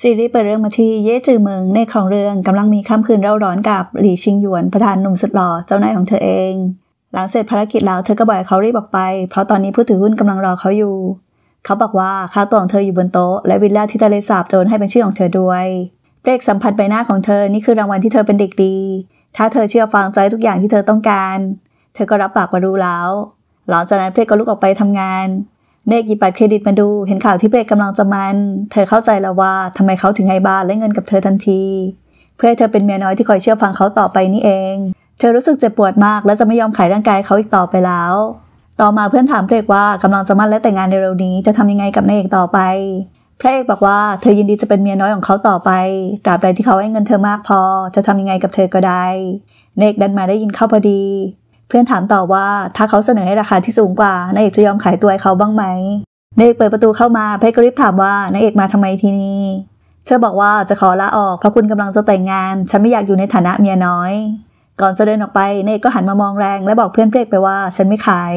ซีรีส์เปิดเรื่องมาที่เย่จือเมิงในของเรื่องกำลังมีค่ำคืนเร่าร้อนกับหลี่ชิงหยวน ประธานหนุ่มสุดหล่อเจ้านายของเธอเอง หลังเสร็จภารกิจแล้วเธอก็บ่อยเขารีบออกไปเพราะตอนนี้ผู้ถือหุ้นกำลังรอเขาอยู่ เขาบอกว่าค่าตัวของเธออยู่บนโต๊ะและวิลล่าที่ทะเลสาบโจนให้เป็นชื่อของเธอด้วยเรกสัมผัสใบหน้าของเธอ นี่คือรางวัลที่เธอเป็นเด็กดี ถ้าเธอเชื่อฟังใจทุกอย่างที่เธอต้องการ เธอก็รับปากมาดูแล้ว หลังจากนั้นเพลกก็ลุกออกไปทำงานเนกหยิบบัตรเครดิตมาดู เห็นข่าวที่เบรกกำลังจะมัน เธอเข้าใจแล้วว่าทำไมเขาถึงให้บาร์และเงินกับเธอทันที เพื่อให้เธอเป็นเมียน้อยที่คอยเชื่อฟังเขาต่อไปนี่เอง เธอรู้สึกเจ็บปวดมากและจะไม่ยอมขายร่างกายเขาอีกต่อไปแล้ว ต่อมาเพื่อนถามเบรกว่ากำลังจะมั่นและแต่งงานในเร็วนี้ จะทำยังไงกับนายเอกต่อไปพระเอกบอกว่าเธอยินดีจะเป็นเมียน้อยของเขาต่อไปตราบใดที่เขาให้เงินเธอมากพอ จะทำยังไงกับเธอก็ได้เนกดันมาได้ยินเข้าพอดีเพื่อนถามต่อว่าถ้าเขาเสนอให้ราคาที่สูงกว่านายเอกจะยอมขายตัวให้เขาบ้างไหมนายเอกเปิดประตูเข้ามาเพชรก็รีบถามว่านายเอกมาทำไมที่นี่เธอบอกว่าจะขอลาออกเพราะคุณกำลังจะแต่งงานฉันไม่อยากอยู่ในฐานะเมียน้อย ก่อนจะเดินออกไปนายเอกก็หันมามองแรงและบอกเพื่อนเพลกไปว่าฉันไม่ขาย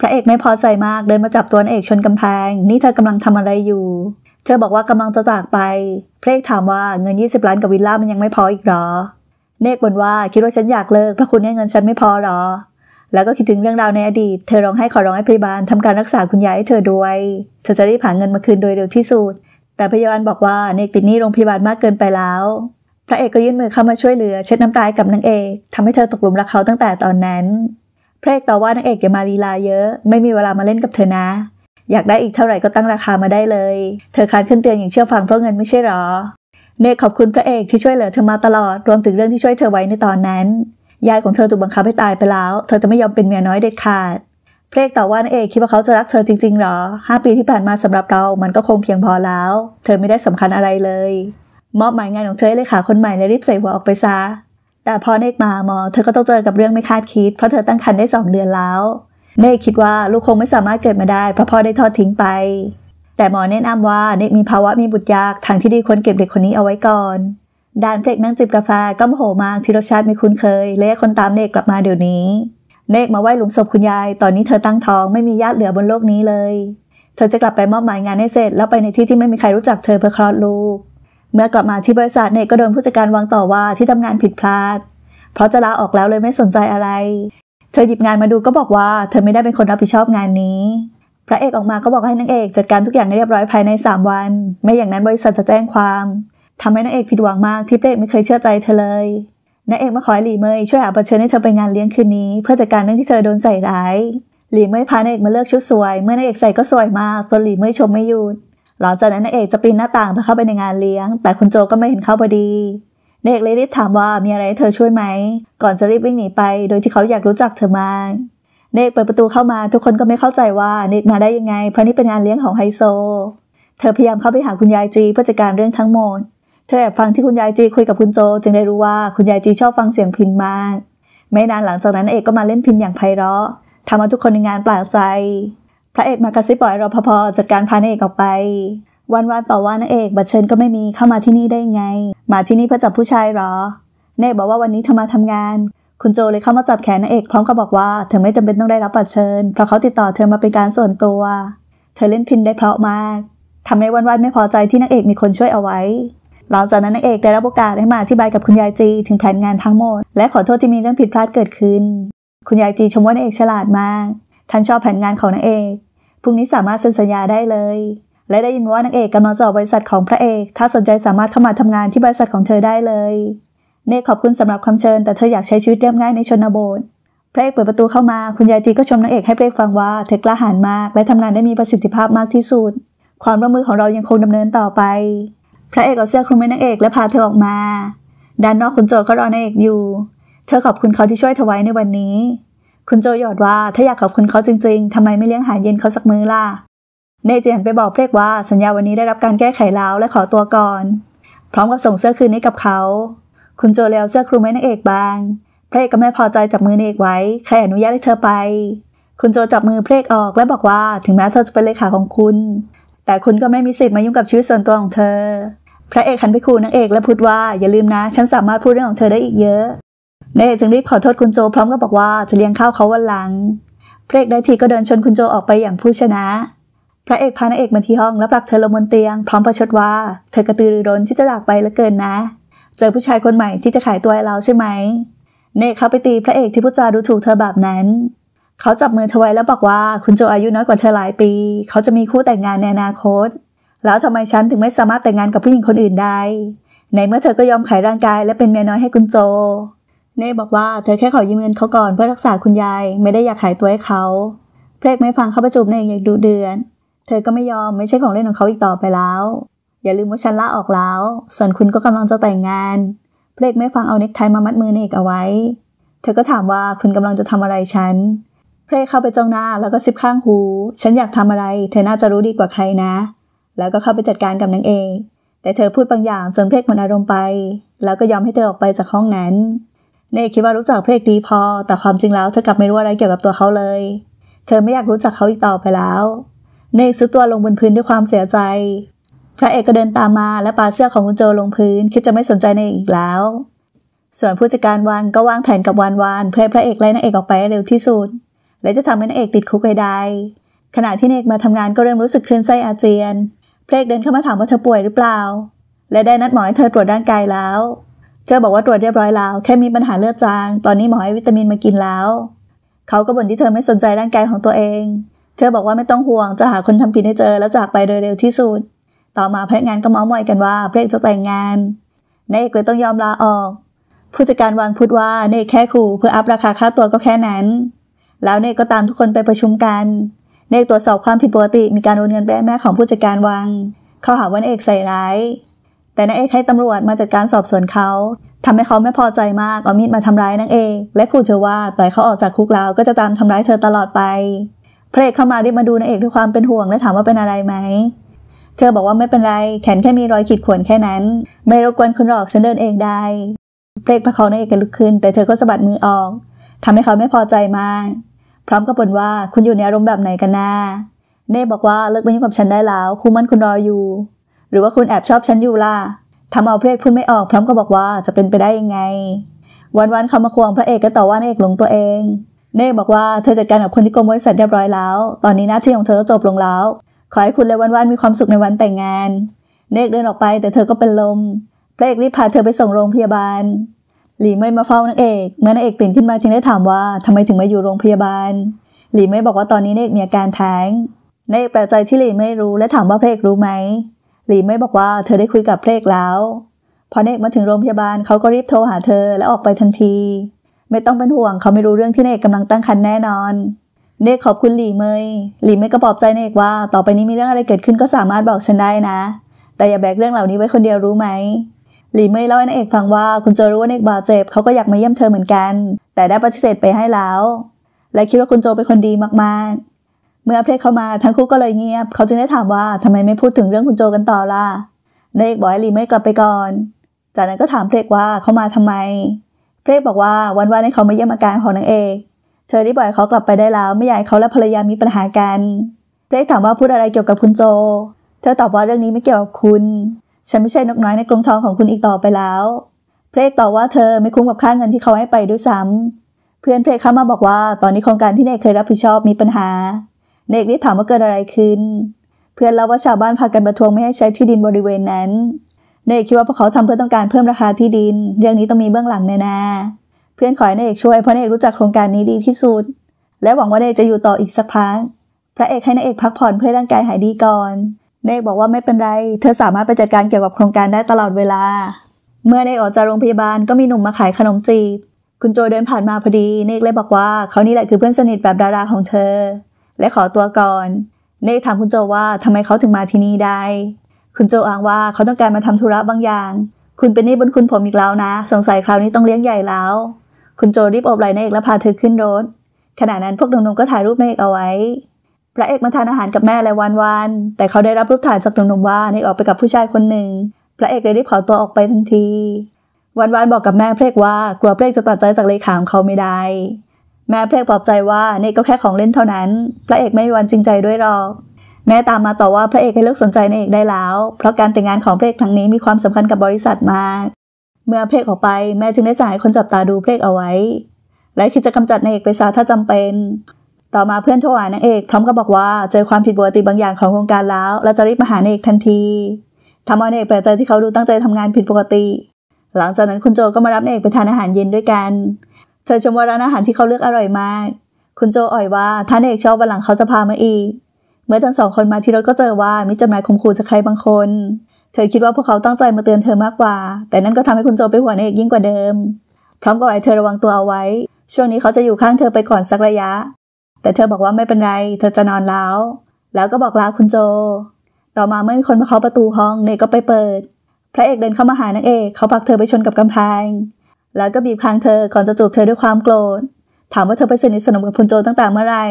พระเอกไม่พอใจมากเดินมาจับตัวนายเอกชนกำแพง นี่เธอกำลังทำอะไรอยู่ เธอบอกว่ากำลังจะจากไปเพลกถามว่าเงิน20ล้านกับวิลล่ามันยังไม่พออีกหรอเนกบ่นว่าคิดว่าฉันอยากเลิกเพราะคุณให้เงินฉันไม่พอหรอ แล้วก็คิดถึงเรื่องราวในอดีต เธอร้องให้ขอร้องให้พยาบาลทำการรักษาคุณยายให้เธอด้วย เธอจะรีบหาเงินมาคืนโดยเร็วที่สุดแต่พยาบาลบอกว่าเนกติดหนี้โรงพยาบาลมากเกินไปแล้ว พระเอกก็ยื่นมือเข้ามาช่วยเหลือเช็ดน้ำตากับนางเอกทำให้เธอตกหลุมรักเขาตั้งแต่ตอนนั้นพระเอกต่อว่านางเอกอย่ามาลีลาเยอะ ไม่มีเวลามาเล่นกับเธอนะ อยากได้อีกเท่าไหร่ก็ตั้งราคามาได้เลยเธอคลานขึ้นเตียงอย่างเชื่อฟังเพราะเงินไม่ใช่หรอเนกขอบคุณพระเอกที่ช่วยเหลือเธอมาตลอดรวมถึงเรื่องที่ช่วยเธอไว้ในตอนนั้นยายของเธอถูกบังคับให้ตายไปแล้ว เธอจะไม่ยอมเป็นเมียน้อยเด็ดขาด พระเอกตอบว่านเอกคิดว่าเขาจะรักเธอจริงๆหรอห้าปีที่ผ่านมาสำหรับเรามันก็คงเพียงพอแล้ว เธอไม่ได้สำคัญอะไรเลย มอบหมายงานของเธอเลยค่ะคนใหม่และรีบใส่หัวออกไปซะ แต่พอเนกมามอเธอก็ต้องเจอกับเรื่องไม่คาดคิดเพราะเธอตั้งครรภ์ได้สองเดือนแล้วเนกคิดว่าลูกคงไม่สามารถเกิดมาได้เพราะพ่อได้ทอดทิ้งไปแต่หมอแนะนำว่า เด็กมีภาวะมีบุตรยากทางที่ดีควรเก็บเด็กคนนี้เอาไว้ก่อนด่านเพลกนั่งจิบกาแฟก็โมโหมากที่รสชาติไม่คุ้นเคย และคนตามเด็กกลับมาเดี๋ยวนี้เนกมาไหว้หลุมศพคุณยายตอนนี้เธอตั้งท้องไม่มีญาติเหลือบนโลกนี้เลย เธอจะกลับไปมอบหมายงานให้เสร็จ แล้วไปในที่ที่ไม่มีใครรู้จักเธอเพื่อคลอดลูก เมื่อกลับมาที่บริษัทเนกก็โดนผู้จัดการวางต่อว่าที่ทำงานผิดพลาด เพราะจะลาออกแล้วเลยไม่สนใจอะไร เธอหยิบงานมาดูก็บอกว่า เธอไม่ได้เป็นคนรับผิดชอบงานนี้พระเอกออกมาก็บอกให้นางเอกจัดการทุกอย่างให้เรียบร้อยภายใน3 วัน ไม่อย่างนั้นบริษัทจะแจ้งความทำให้นางเอกผิดหวังมากที่พระเอกไม่เคยเชื่อใจเธอเลยนางเอกมาขอหลี่เมยช่วยหาบัตเชิญให้เธอไปงานเลี้ยงคืนนี้ เพื่อจัดการเรื่องที่เธอโดนใส่ร้ายหลี่เมยพานางเอกมาเลือกชุดสวย เมื่อนางเอกใส่ก็สวยมากจนหลี่เมยชมไม่หยุดหลังจากนั้นนางเอกจะปีนหน้าต่างเพื่อเข้าไปในงานเลี้ยง แต่คุณโจก็ไม่เห็นเข้าพอดีนางเอกเลยรีบถามว่ามีอะไรให้เธอช่วยไหม ก่อนจะรีบวิ่งหนีไปโดยที่เขาอยากรู้จักเธอมากเนกเปิดประตูเข้ามาทุกคนก็ไม่เข้าใจว่าเนกมาได้ยังไงเพราะนี่เป็นงานเลี้ยงของไฮโซ เธอพยายามเข้าไปหาคุณยายจีเพื่อจัดการเรื่องทั้งหมด เธอแอบฟังที่คุณยายจีคุยกับคุณโจ จึงได้รู้ว่าคุณยายจีชอบฟังเสียงพินมากไม่นานหลังจากนั้นเอกก็มาเล่นพินอย่างไพเราะทำเอาทุกคนในงานแปลกใจ พระเอกมากระซิบบอกรปภจัดการพาเอกออกไป วันวันต่อว่านางเอกบัตรเชิญก็ไม่มีเข้ามาที่นี่ได้ไง มาที่นี่เพื่อจับผู้ชายหรอเนกบอกว่าวันนี้เธอมาทำงานคุณโจเลยเข้ามาจับแขนนางเอกพร้อมกับบอกว่าเธอไม่จำเป็นต้องได้รับบัตรเชิญ เพราะเขาติดต่อเธอมาเป็นการส่วนตัว เธอเล่นพินได้เพราะมากทำให้วันวันไม่พอใจที่นางเอกมีคนช่วยเอาไว้ หลังจากนั้นนางเอกได้รับโอกาสให้มาอธิบายกับคุณยายจี ถึงแผนงานทั้งหมด และขอโทษที่มีเรื่องผิดพลาดเกิดขึ้น คุณยายจีชมว่านางเอกฉลาดมาก ท่านชอบแผนงานของนางเอกพรุ่งนี้สามารถเซ็นสัญญาได้เลย และได้ยินว่านางเอกกำลังจะออกบริษัทของพระเอกถ้าสนใจสามารถเข้ามาทำงานที่บริษัทของเธอได้เลยเน่ขอบคุณสำหรับคำเชิญ แต่เธออยากใช้ชีวิตเรียบง่ายในชนบท พระเอกเปิดประตูเข้ามา คุณยายจีก็ชมนางเอกให้เพระกฟังว่า เธอกล้าหาญมาก และทำงานได้มีประสิทธิภาพมากที่สุด ความร่วมมือของเรายังคงดำเนินต่อไป พระเอกเอาเสื้อคลุมให้นางเอกและพาเธอออกมา ด้านนอกคุณโจก็รอนางเอกอยู่ เธอขอบคุณเขาที่ช่วยเธอไว้ในวันนี้ คุณโจหยอดว่าถ้าอยากขอบคุณเขาจริงๆ ทำไมไม่เลี้ยงอาหารเย็นเขาสักมื้อล่ะ เนจหันไปบอกเพลกว่าสัญญาวันนี้ได้รับการแก้ไขแล้วและขอตัวก่อน พร้อมกับส่งเสื้อคืนให้กับเขาคุณโจเลวเสื้อคลุมให้นางเอกบางพระเอกก็ไม่พอใจจับมือนางเอกไว้ใครอนุญาตให้เธอไป คุณโจจับมือพระเอกออกและบอกว่าถึงแม้เธอจะเป็นเลขาของคุณ แต่คุณก็ไม่มีสิทธิ์มายุ่งกับชีวิตส่วนตัวของเธอ พระเอกหันไปคูนางเอกและพูดว่าอย่าลืมนะ ฉันสามารถพูดเรื่องของเธอได้อีกเยอะนางเอกจึงรีบขอโทษคุณโจพร้อมกับบอกว่าจะเลี้ยงข้าวเขาวันหลังพระเอกได้ทีก็เดินชนคุณโจออกไปอย่างผู้ชนะ พระเอกพานางเอกมาที่ห้องแล้วปลักเธอลงบนเตียงพร้อมประชดว่า เธอกระตือรือร้นที่จะจากไปเหลือเกินนะเจอผู้ชายคนใหม่ที่จะขายตัวให้เราใช่ไหม เนเขาไปตีพระเอกที่พูดจาดูถูกเธอแบบนั้น เขาจับมือเธอไว้แล้วบอกว่าคุณโจอายุน้อยกว่าเธอหลายปี เขาจะมีคู่แต่งงานในอนาคต แล้วทำไมฉันถึงไม่สามารถแต่งงานกับผู้หญิงคนอื่นได้ ในเมื่อเธอก็ยอมขายร่างกายและเป็นเมียน้อยให้คุณโจ เน่บอกว่าเธอแค่ขอยืมเงินเขาก่อนเพื่อรักษาคุณยาย ไม่ได้อยากขายตัวให้เขา เพลกไม่ฟังเขาประจุบเนคอย่างดูเดือน เธอก็ไม่ยอมไม่ใช่ของเล่นของเขาอีกต่อไปแล้วอย่าลืมว่าฉันลาออกแล้ว ส่วนคุณก็กำลังจะแต่งงาน เพลกไม่ฟังเอาเน็กไทมามัดมือเนกเอาไว้ เธอก็ถามว่าคุณกำลังจะทำอะไรฉัน เพลกเข้าไปจ้องหน้าแล้วก็ซิบข้างหู ฉันอยากทำอะไร เธอน่าจะรู้ดีกว่าใครนะ แล้วก็เข้าไปจัดการกับนางเอกแต่เธอพูดบางอย่างจนเพลกหมดอารมณ์ไป แล้วก็ยอมให้เธอออกไปจากห้องนั้น เนกคิดว่ารู้จักเพลกดีพอ แต่ความจริงแล้วเธอกลับไม่รู้อะไรเกี่ยวกับตัวเขาเลย เธอไม่อยากรู้จักเขาอีกต่อไปแล้ว เนกซุดตัวลงบนพื้นด้วยความเสียใจพระเอกก็เดินตามมาและปาเสื้อของคุณโจลงพื้นคิดจะไม่สนใจในอีกแล้ว ส่วนผู้จัดการวานก็วางแผนกับวานวานเพื่อพระเอกไล่นางเอกออกไปเร็วที่สุด และจะทำให้นางเอกติดคุกใดๆขณะที่นางเอกมาทำงานก็เริ่มรู้สึกคลื่นไส้อาเจียนพระเอกเดินเข้ามาถามว่าเธอป่วยหรือเปล่า และได้นัดหมอให้เธอตรวจร่างกายแล้วเธอบอกว่าตรวจเรียบร้อยแล้ว แค่มีปัญหาเลือดจาง ตอนนี้หมอให้วิตามินมากินแล้วเขาก็บ่นที่เธอไม่สนใจร่างกายของตัวเอง เธอบอกว่าไม่ต้องห่วงจะหาคนทำผิดให้เจอแล้วจากไปโดยเร็วที่สุดต่อมาพนักงานก็มอมอยกันว่าพลงเอกจะแต่งงานนเอกเลยต้องยอมลาออก ผู้จัดการวางพูดว่านเอกแค่ขู่เพื่ออัพราคาค่าตัวก็แค่นั้น แล้วนเอกก็ตามทุกคนไปประชุมกันนเอกตรวจสอบความผิดปกติมีการโอนเงิน่ปแม่ของผู้จัดการวางเขาหาว่าเอกใส่ร้าย แต่นายเอกให้ตำรวจมาจัดการสอบสวนเขา ทำให้เขาไม่พอใจมากเอามีดมาทำร้ายนางเอกและขู่เธอว่าต่อยเขาออกจากคุกแล้วก็จะตามทำร้ายเธอตลอดไปพระเอกเข้ามารีบมาดูนางเอกด้วยความเป็นห่วงและถามว่าเป็นอะไรไหมเธอบอกว่าไม่เป็นไรแขนแค่มีรอยขีดข่วนแค่นั้น ไม่รบกวนคุณหรอกฉันเดินเองได้เล็กประคองนายเอกลุกขึ้น แต่เธอก็สะบัดมือออก ทำให้เขาไม่พอใจมากพร้อมกับบ่นว่าคุณอยู่ในอารมณ์แบบไหนกันนะเน่บอกว่าเลิกมปยุ่งกับฉันได้แล้วคุณมั่นคุณรออยู่ หรือว่าคุณแอบชอบฉันอยู่ล่ะทำเอาเพลกพูดไม่ออก พร้อมกับบอกว่าจะเป็นไปได้ยังไง วันๆเขามาควงพระเอกก็ต่อว่านเอกหลงตัวเอง เน่บอกว่าเธอจัดการกับคนที่โกงบริษัทเรียบร้อยแล้ว ตอนนี้หน้าที่ของเธอจบลงแล้วขอให้คุณและวันวันมีความสุขในวันแต่งงาน เนกเดินออกไปแต่เธอก็เป็นลมพระเอกรีบพาเธอไปส่งโรงพยาบาล หลีไม่มาเฝ้านางเอก เมื่อนางเอกตื่นขึ้นมาจึงได้ถามว่าทำไมถึงมาอยู่โรงพยาบาล หลีไม่บอกว่าตอนนี้เนกมีอาการแท้งนายเอกแปลกใจที่หลีไม่รู้และถามว่าพระเอกรู้ไหม หลีไม่บอกว่าเธอได้คุยกับพระเอกแล้วพอเนกมาถึงโรงพยาบาลเขาก็รีบโทรหาเธอและออกไปทันที ไม่ต้องเป็นห่วงเขาไม่รู้เรื่องที่เนกกำลังตั้งครรภ์แน่นอนเนกขอบคุณหลี่เมยหลี่เมยก็ปลอบใจเนกว่า ต่อไปนี้มีเรื่องอะไรเกิดขึ้นก็สามารถบอกฉันได้นะ แต่อย่าแบกเรื่องเหล่านี้ไว้คนเดียวรู้ไหม หลี่เมยเล่าให้นางเอกฟังว่า คุณโจรู้ว่าเนกบาดเจ็บเขาก็อยากมาเยี่ยมเธอเหมือนกัน แต่ได้ปฏิเสธไปให้แล้ว และคิดว่าคุณโจเป็นคนดีมากๆ เมื่อเพลเดเข้ามา ทั้งคู่ก็เลยเงียบ เขาจึงได้ถามว่าทำไมไม่พูดถึงเรื่องคุณโจกันต่อล่ะนายเอกบอกให้ลีเมยกลับไปก่อน จากนั้นก็ถามเพลกว่า เขามาทำไม เพลกบอกว่าวันวานให้เขามาเยี่ยมอาการของนางเอกเชอรี่บ่อยเขากลับไปได้แล้วไม่อยากเขาและภรรยามีปัญหากันเรกถามว่าพูดอะไรเกี่ยวกับคุณโจ เธอตอบว่าเรื่องนี้ไม่เกี่ยวกับคุณ ฉันไม่ใช่นกน้อยในกรงทองของคุณอีกต่อไปแล้ว เพลกตอบว่าเธอไม่คุ้มกับค่าเงินที่เขาให้ไปด้วยซ้ำ เพื่อนเพลกเข้ามาบอกว่า ตอนนี้โครงการที่เนกเคยรับผิดชอบมีปัญหาเนกรีบถามว่าเกิดอะไรขึ้น เพื่อนเล่าว่าชาวบ้านพากันประท้วงไม่ให้ใช้ที่ดินบริเวณนั้นเนกคิดว่าพวกเขาทำเพื่อต้องการเพิ่มราคาที่ดิน เรื่องนี้ต้องมีเบื้องหลังแน่ๆเพื่อนขอให้นายเอกช่วยเพราะนายเอกรู้จักโครงการนี้ดีที่สุด และหวังว่านายเอกจะอยู่ต่ออีกสักพัก พระเอกให้นายเอกพักผ่อนเพื่อร่างกายหายดีก่อนนายเอกบอกว่าไม่เป็นไร เธอสามารถไปจัดการเกี่ยวกับโครงการได้ตลอดเวลา เมื่อนายออกจากโรงพยาบาลก็มีหนุ่มมาขายขนมจีบ คุณโจเดินผ่านมาพอดีเนกเลยบอกว่าเขานี่แหละคือเพื่อนสนิทแบบดาราของเธอ และขอตัวก่อนเนกถามคุณโจว่าทำไมเขาถึงมาที่นี่ได้ คุณโจอ้างว่าเขาต้องการมาทำธุระบางอย่าง คุณเป็นนี่บนคุณผมอีกแล้วนะ สงสัยคราวนี้ต้องเลี้ยงใหญ่แล้วคุณโจรีบอบไหล่นายเอกแล้วพาเธอขึ้นรถขณะนั้นพวกหนุ่มๆก็ถ่ายรูปนายเอกเอาไว้พระเอกมาทานอาหารกับแม่ และวันๆแต่เขาได้รับรูปถ่ายจากหนุ่มๆว่านายออกไปกับผู้ชายคนหนึ่งพระเอกเลยรีบขอตัวออกไปทันที วันๆบอกกับแม่เพลกว่ากลัวเพลกจะตัดใจจากเลขาของเขาไม่ได้ แม่เพลกปลอบใจว่าเนกก็แค่ของเล่นเท่านั้นพระเอกไม่มีวันจริงใจด้วยหรอก แม่ตามมาต่อว่าพระเอกให้เลิกสนใจนายเอกได้แล้ว เพราะการแต่งงานของพระเอกครั้งนี้มีความสำคัญกับบริษัทมากเมื่อเพลกออกไปแม่จึงได้สั่งให้คนจับตาดูเพลกเอาไว้ และคิดจะกำจัดนายเอกไปซะถ้าจำเป็น ต่อมาเพื่อนโทรหานางเอกพร้อมกับบอกว่า เจอความผิดปกติบางอย่างของโครงการแล้วและจะรีบมาหานายเอกทันทีทำเอานายเอกแปลกใจที่เขาดูตั้งใจทำงานผิดปกติ หลังจากนั้นคุณโจก็มารับนายเอกไปทานอาหารเย็นด้วยกันเธอชมว่าร้านอาหารที่เขาเลือกอร่อยมาก คุณโจอ่อยว่าท่านเอกชอบวันหลังเขาจะพามาอีก เมื่อทั้งสองคนมาที่รถก็เจอว่า มีจดหมายค่มขู่จากใครบางคนเธอคิดว่าพวกเขาตั้งใจมาเตือนเธอมากกว่า แต่นั่นก็ทำให้คุณโจเป็นหัวในเอกยิ่งกว่าเดิม พร้อมกับไอ้เธอระวังตัวเอาไว้ ช่วงนี้เขาจะอยู่ข้างเธอไปก่อนสักระยะ แต่เธอบอกว่าไม่เป็นไร เธอจะนอนแล้ว แล้วก็บอกลาคุณโจ ต่อมาเมื่อมีคนมาเคาะประตูห้องเนก็ไปเปิด พระเอกเดินเข้ามาหานางเอก เขาผลักเธอไปชนกับกำแพง แล้วก็บีบคางเธอ ก่อนจะจูบเธอด้วยความโกรธ ถามว่าเธอไปสนิทสนมกับคุณโจตั้งแต่เมื่อไหร่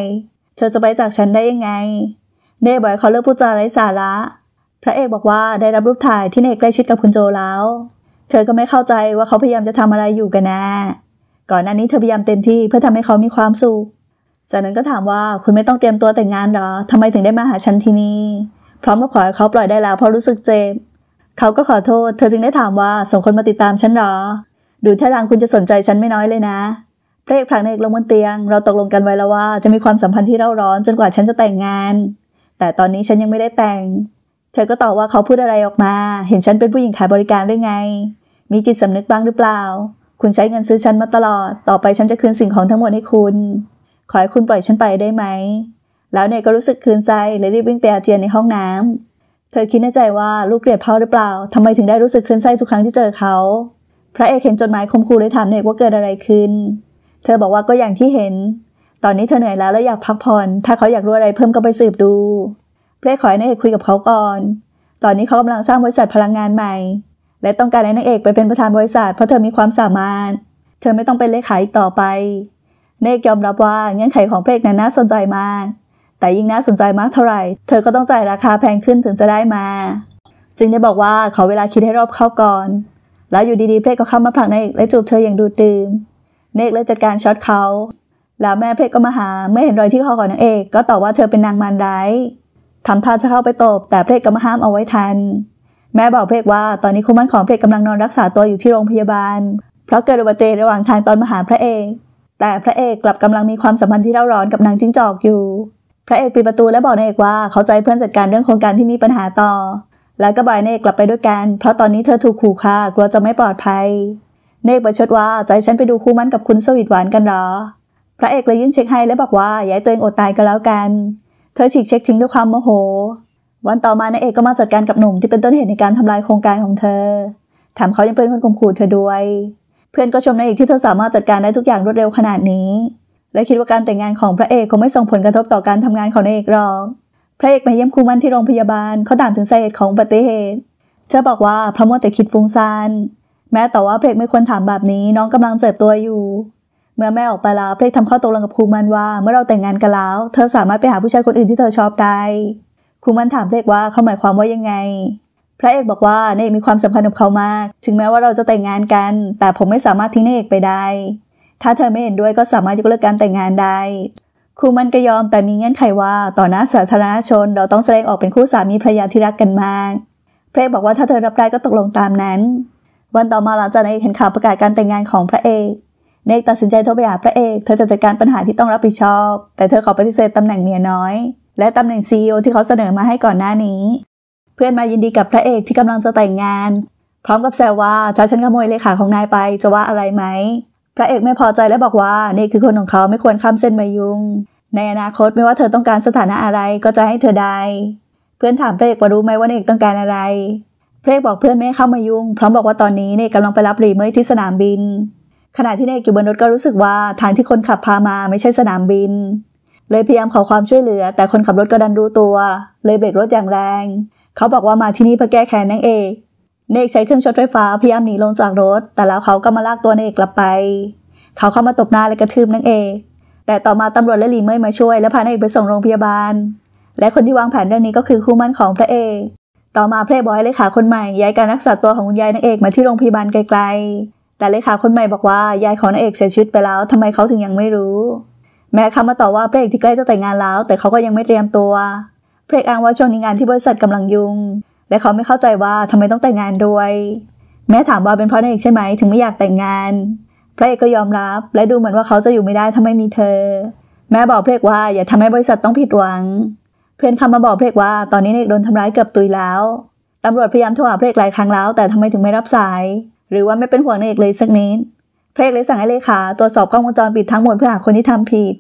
เธอจะไปจากฉันได้ยังไง เน่บอกเขาเลิกพูดจาไร้สาระพระเอกบอกว่าได้รับรูปถ่ายที่เนกใกล้ชิดกับคุณโจแล้ว เธอก็ไม่เข้าใจว่าเขาพยายามจะทำอะไรอยู่กันแน่ ก่อนหน้านี้เธอพยายามเต็มที่เพื่อทำให้เขามีความสุข จากนั้นก็ถามว่าคุณไม่ต้องเตรียมตัวแต่งงานหรอทำไมถึงได้มาหาฉันที่นี่พร้อมกับขอให้เขาปล่อยได้แล้วเพราะรู้สึกเจ็บ เขาก็ขอโทษ เธอจึงได้ถามว่าส่งคนมาติดตามฉันหรอดูท่าทางคุณจะสนใจฉันไม่น้อยเลยนะ พระเอกผลักนางเอกลงบนเตียง เราตกลงกันไว้แล้วว่าจะมีความสัมพันธ์ที่เร่าร้อนจนกว่าฉันจะแต่งงาน แต่ตอนนี้ฉันยังไม่ได้แต่งเธอก็ตอบว่าเขาพูดอะไรออกมา เห็นฉันเป็นผู้หญิงขายบริการหรือไง มีจิตสำนึกบ้างหรือเปล่า คุณใช้เงินซื้อฉันมาตลอด ต่อไปฉันจะคืนสิ่งของทั้งหมดให้คุณ ขอให้คุณปล่อยฉันไปได้ไหม แล้วเนยก็รู้สึกคืนใจเลยรีบวิ่งไปอาเจียนในห้องน้ำ เธอคิดในใจว่าลูกเกลียดเขาหรือเปล่า ทำไมถึงได้รู้สึกคืนใจทุกครั้งที่เจอเขา พระเอกเห็นจดหมายคมคูเลยถามเนยว่าเกิดอะไรขึ้น เธอบอกว่าก็อย่างที่เห็น ตอนนี้เธอเหนื่อยแล้วและอยากพักผ่อนถ้าเขาอยากรู้อะไรเพิ่มก็ไปสืบดูพื่อขอให้นางเอกคุยกับเขาก่อน ตอนนี้เขากำลังสร้างบริษัทพลังงานใหม่ และต้องการให้นางเอกไปเป็นประธานบริษัทเพราะเธอมีความสามารถ เธอไม่ต้องเป็นเลขาอีกต่อไปนางเอกยอมรับว่าเงื่อนไขของเพ่งนั้นน่าสนใจมาก แต่ยิ่งน่าสนใจมากเท่าไหร่ เธอก็ต้องจ่ายราคาแพงขึ้นถึงจะได้มา จึงได้บอกว่าขอเวลาคิดให้รอบเข้าก่อน แล้วอยู่ดีๆเพลก็เข้ามาผลักนางเอกและจูบเธออย่างดูดื่มนางเอกเลยจัดการช็อตเขาแล้วแม่เพลก็มาหาเมื่อเห็นรอยที่คอของนางเอก ก็ตอบว่าเธอเป็นนางมารร้ายทำท่าจะเข้าไปตบแต่เพลกก็มาห้ามเอาไว้ทันแม่บอกเพลกว่าตอนนี้คุณมั่นของเพลกกำลังนอนรักษาตัวอยู่ที่โรงพยาบาล เพราะเกิดอุบัติเหตุระหว่างทางตอนมาหาพระเอก แต่พระเอกกลับกำลังมีความสัมพันธ์ที่เร่าร้อนกับนางจิ้งจอกอยู่ พระเอกปิดประตูและบอกนายเอกว่าเขาใจเพื่อนจัดการเรื่องโครงการที่มีปัญหาต่อ แล้วก็บายนายเอกกลับไปด้วยกัน เพราะตอนนี้เธอถูกขู่ฆ่ากลัวจะไม่ปลอดภัยนายเอกประชดว่าใจฉันไปดูคู่มั่นกับคุณสวิตหวานกันหรอ พระเอกเลยยื่นเช็คให้และบอกว่าอย่าตัวเองอดตายก็แล้วกันเธอฉีกเช็คทิ้งด้วยความโมโห วันต่อมานายเอกก็มาจัดการกับหนุ่มที่เป็นต้นเหตุในการทำลายโครงการของเธอแถมเขายังเป็นคนข่มขู่เธอด้วย เพื่อนก็ชมนายเอกที่เธอสามารถจัดการได้ทุกอย่างรวดเร็วขนาดนี้ และคิดว่าการแต่งงานของพระเอกคงไม่ส่งผลกระทบต่อการทำงานของนายเอกหรอก พระเอกมาเยี่ยมครูมันที่โรงพยาบาล เขาถามถึงสาเหตุของอุบัติเหตุเธอบอกว่าพระมัวแต่คิดฟุ้งซ่าน แม้แต่ว่าเพลกไม่ควรถามแบบนี้ น้องกำลังเจ็บตัวอยู่เมื่อแม่ออกไปแล้ว เพลกทำข้อตกลงกับครูมันว่า เมื่อเราแต่งงานกันแล้วเธอสามารถไปหาผู้ชายคนอื่นที่เธอชอบได้ครูมันถามเพลกว่าเขาหมายความว่ายังไง พระเอกบอกว่าเนกมีความสัมพันธ์กับเขามาก ถึงแม้ว่าเราจะแต่งงานกัน แต่ผมไม่สามารถทิ้งเนกไปได้ ถ้าเธอไม่เห็นด้วยก็สามารถยกเลิกการแต่งงานได้ครูมันก็ยอมแต่มีเงื่อนไขว่าต่อหน้าสาธารณชน เราต้องแสดงออกเป็นคู่สามีภรรยาที่รักกันมากพระเอกบอกว่าถ้าเธอรับได้ก็ตกลงตามนั้น วันต่อมาหลังจากนกเห็นข่าวประกาศการแต่งงานของพระเอกเนกตัดสินใจโทรไปหาพระเอกเธอจะจัดการปัญหาที่ต้องรับผิดชอบ แต่เธอขอปฏิเสธตำแหน่งเมียน้อย และตำแหน่งซีอที่เขาเสนอมาให้ก่อนหน้านี้ เพื่อนมายินดีกับพระเอกที่กำลังจะแต่งงาน พร้อมกับแซวว่าจะฉันขโมยเลขาของนายไปจะว่าอะไรไหม พระเอกไม่พอใจและบอกว่านี่คือคนของเขาไม่ควรข้ามเส้นมายุงในอนาคตไม่ว่าเธอต้องการสถานะอะไรก็จะให้เธอได้ เพื่อนถามพระเอกว่ารู้ไหมว่าเนกต้องการอะไรพระเอกบอกเพื่อนไม่เข้ามายุ่ง พร้อมบอกว่าตอนนี้เนกกำลังไปรับรีเมยที่สนามบินขณะที่เนกอยู่บนรถก็รู้สึกว่าทางที่คนขับพามาไม่ใช่สนามบิน เลยพยายามขอความช่วยเหลือ แต่คนขับรถก็ดันรู้ตัว เลยเบรกรถอย่างแรง เขาบอกว่ามาที่นี่เพื่อแก้แค้นนางเอกเนกใช้เครื่องช็อตไฟฟ้าพยายามหนีลงจากรถ แต่แล้วเขาก็มาลากตัวเนกกลับไป เขาเข้ามาตบหน้าและกระทืบนางเอกแต่ต่อมาตำรวจและลีเมยมาช่วย และพานางเอกไปส่งโรงพยาบาล และคนที่วางแผนเรื่องนี้ก็คือคู่มั่นของพระเอกต่อมาเพลย์บอยเลยขาคนใหม่ย้ายการรักษาตัวของคุณยายนางเอกมาที่โรงพยาบาลไกลแต่เลขาคนใหม่บอกว่ายายของนางเอกเสียชีวิตไปแล้วทำไมเขาถึงยังไม่รู้ แม้คำมาตอบว่าพระเอกที่ใกล้จะแต่งงานแล้วแต่เขาก็ยังไม่เตรียมตัวพระเอกอ้างว่าช่วงนี้งานที่บริษัทกำลังยุ่ง และเขาไม่เข้าใจว่าทำไมต้องแต่งงานด้วย แม้ถามว่าเป็นเพราะนางเอกใช่ไหมถึงไม่อยากแต่งงานพระเอกก็ยอมรับและดูเหมือนว่าเขาจะอยู่ไม่ได้ถ้าไม่มีเธอ แม่บอกพระเอกว่าอย่าทำให้บริษัทต้องผิดหวัง เพื่อนคามาบอกพระเอกว่าตอนนี้นางเอกโดนทำร้ายเกือบตุยแล้วตำรวจพยายามโทรหาพระเอกหลายครั้งแล้ว แต่ทำไมถึงไม่รับสายหรือว่าไม่เป็นห่วงนายเอกเลยสักนิดพระเอกเลยสั่งให้เลขาตรวจสอบกล้องวงจรปิดทั้งหมดเพื่อหาคนที่ทำผิด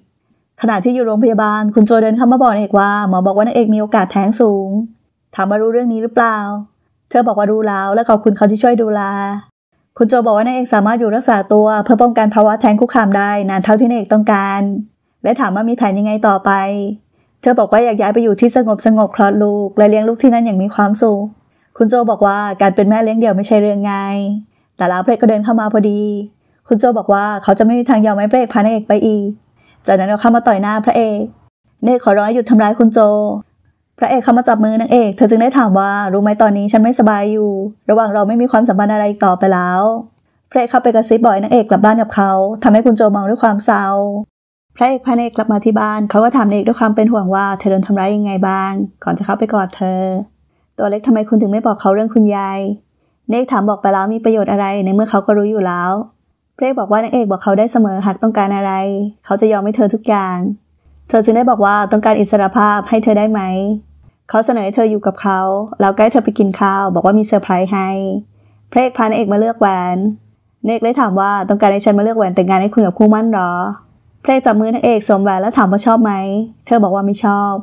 ขณะที่อยู่โรงพยาบาลคุณโจเดินเข้ามาบอกนายเอกว่าหมอบอกว่านายเอกมีโอกาสแท้งสูงถามว่ารู้เรื่องนี้หรือเปล่า เธอบอกว่ารู้แล้วและขอบคุณเขาที่ช่วยดูแลคุณโจบอกว่านายเอกสามารถอยู่รักษาตัวเพื่อป้องกันภาวะแท้งคุกคามได้ นานเท่าที่นายเอกต้องการ และถามว่ามีแผนยังไงต่อไปเธอบอกว่าอยากย้ายไปอยู่ที่สงบสงบคลอดลูกและเลี้ยงลูกที่นั่นอย่างมีความสุขคุณโจบอกว่าการเป็นแม่เลี้ยงเดี่ยวไม่ใช่เรื่องง่ายแต่แล้วเพลกก็เดินเข้ามาพอดี คุณโจบอกว่าเขาจะไม่มีทางยอมให้เพลกพานางเอกไปอีกจากนั้นเขาเข้ามาต่อยหน้าพระเอกเนกขอร้องหยุดทำร้ายคุณโจ พระเอกเข้ามาจับมือนางเอก เธอจึงได้ถามว่า รู้ไหมตอนนี้ฉันไม่สบายอยู่ ระหว่างเราไม่มีความสัมพันธ์อะไรต่อไปแล้ว พระเอกเข้าไปกระซิบบ่อยนางเอกกลับบ้านกับเขาทำให้คุณโจมองด้วยความเศร้า พระเอกพาเนกกลับมาที่บ้าน เขาก็ถามเนกด้วยความเป็นห่วงว่าเธอโดนทำร้ายยังไงบ้าง ก่อนจะเข้าไปกอดเธอ ตัวเล็กทำไมคุณถึงไม่บอกเขาเรื่องคุณยายเนกถามบอกไปแล้วมีประโยชน์อะไรในเมื่อเขาก็รู้อยู่แล้ว เพรกบอกว่านางเอกบอกเขาได้เสมอหากต้องการอะไร เขาจะยอมให้เธอทุกอย่าง เธอจึงได้บอกว่าต้องการอิสรภาพให้เธอได้ไหม เขาเสนอให้เธออยู่กับเขาแล้วใกล้เธอไปกินข้าวบอกว่ามีเซอร์ไพรส์ให้ เพลกพานางเอกมาเลือกแหวน เนกเลยถามว่าต้องการให้ฉันมาเลือกแหวนแต่งงานให้คุณกับคู่มั่นหรอ เพลกจับมือนางเอกสวมแหวนแล้วถามว่าชอบไหม เธอบอกว่าไม่ชอบ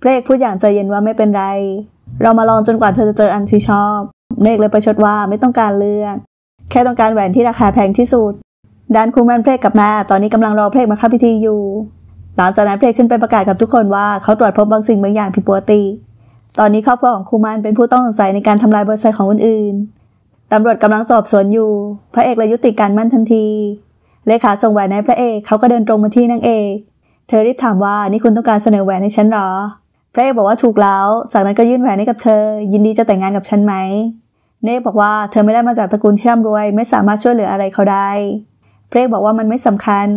เพลกพูดอย่างใจเย็นว่าไม่เป็นไร เรามาลองจนกว่าเธอจะเจออันที่ชอบเมฆเลยประชดว่าไม่ต้องการเลือก แค่ต้องการแหวนที่ราคาแพงที่สุด ด้านคูแม่นเพลกกับมา ตอนนี้กำลังรอเพลกมาเข้าพิธีอยู่ หลังจากนั้นเพลกขึ้นไปประกาศกับทุกคนว่าเขาตรวจพบบางสิ่งบางอย่างผิดปกติ ตอนนี้ครอบครัวของคูมันเป็นผู้ต้องสงสัยในการทำลายบริษัทของคนอื่นตำรวจกำลังสอบสวนอยู่ พระเอกเลยยุติการมั่นทันทีเลขาส่งแหวนให้พระเอกเขาก็เดินตรง มาที่นางเอกเธอรีบถามว่านี่คุณต้องการเสนอแหวนให้ฉันหรอพระเอกบอกว่าถูกแล้วจากนั้นก็ยื่นแหวนให้กับเธอ ยินดีจะแต่งงานกับฉันไหมเนกบอกว่าเธอไม่ได้มาจากตระกูลที่ร่ำรวย ไม่สามารถช่วยเหลืออะไรเขาได้ เพรกบอกว่ามันไม่สำคัญ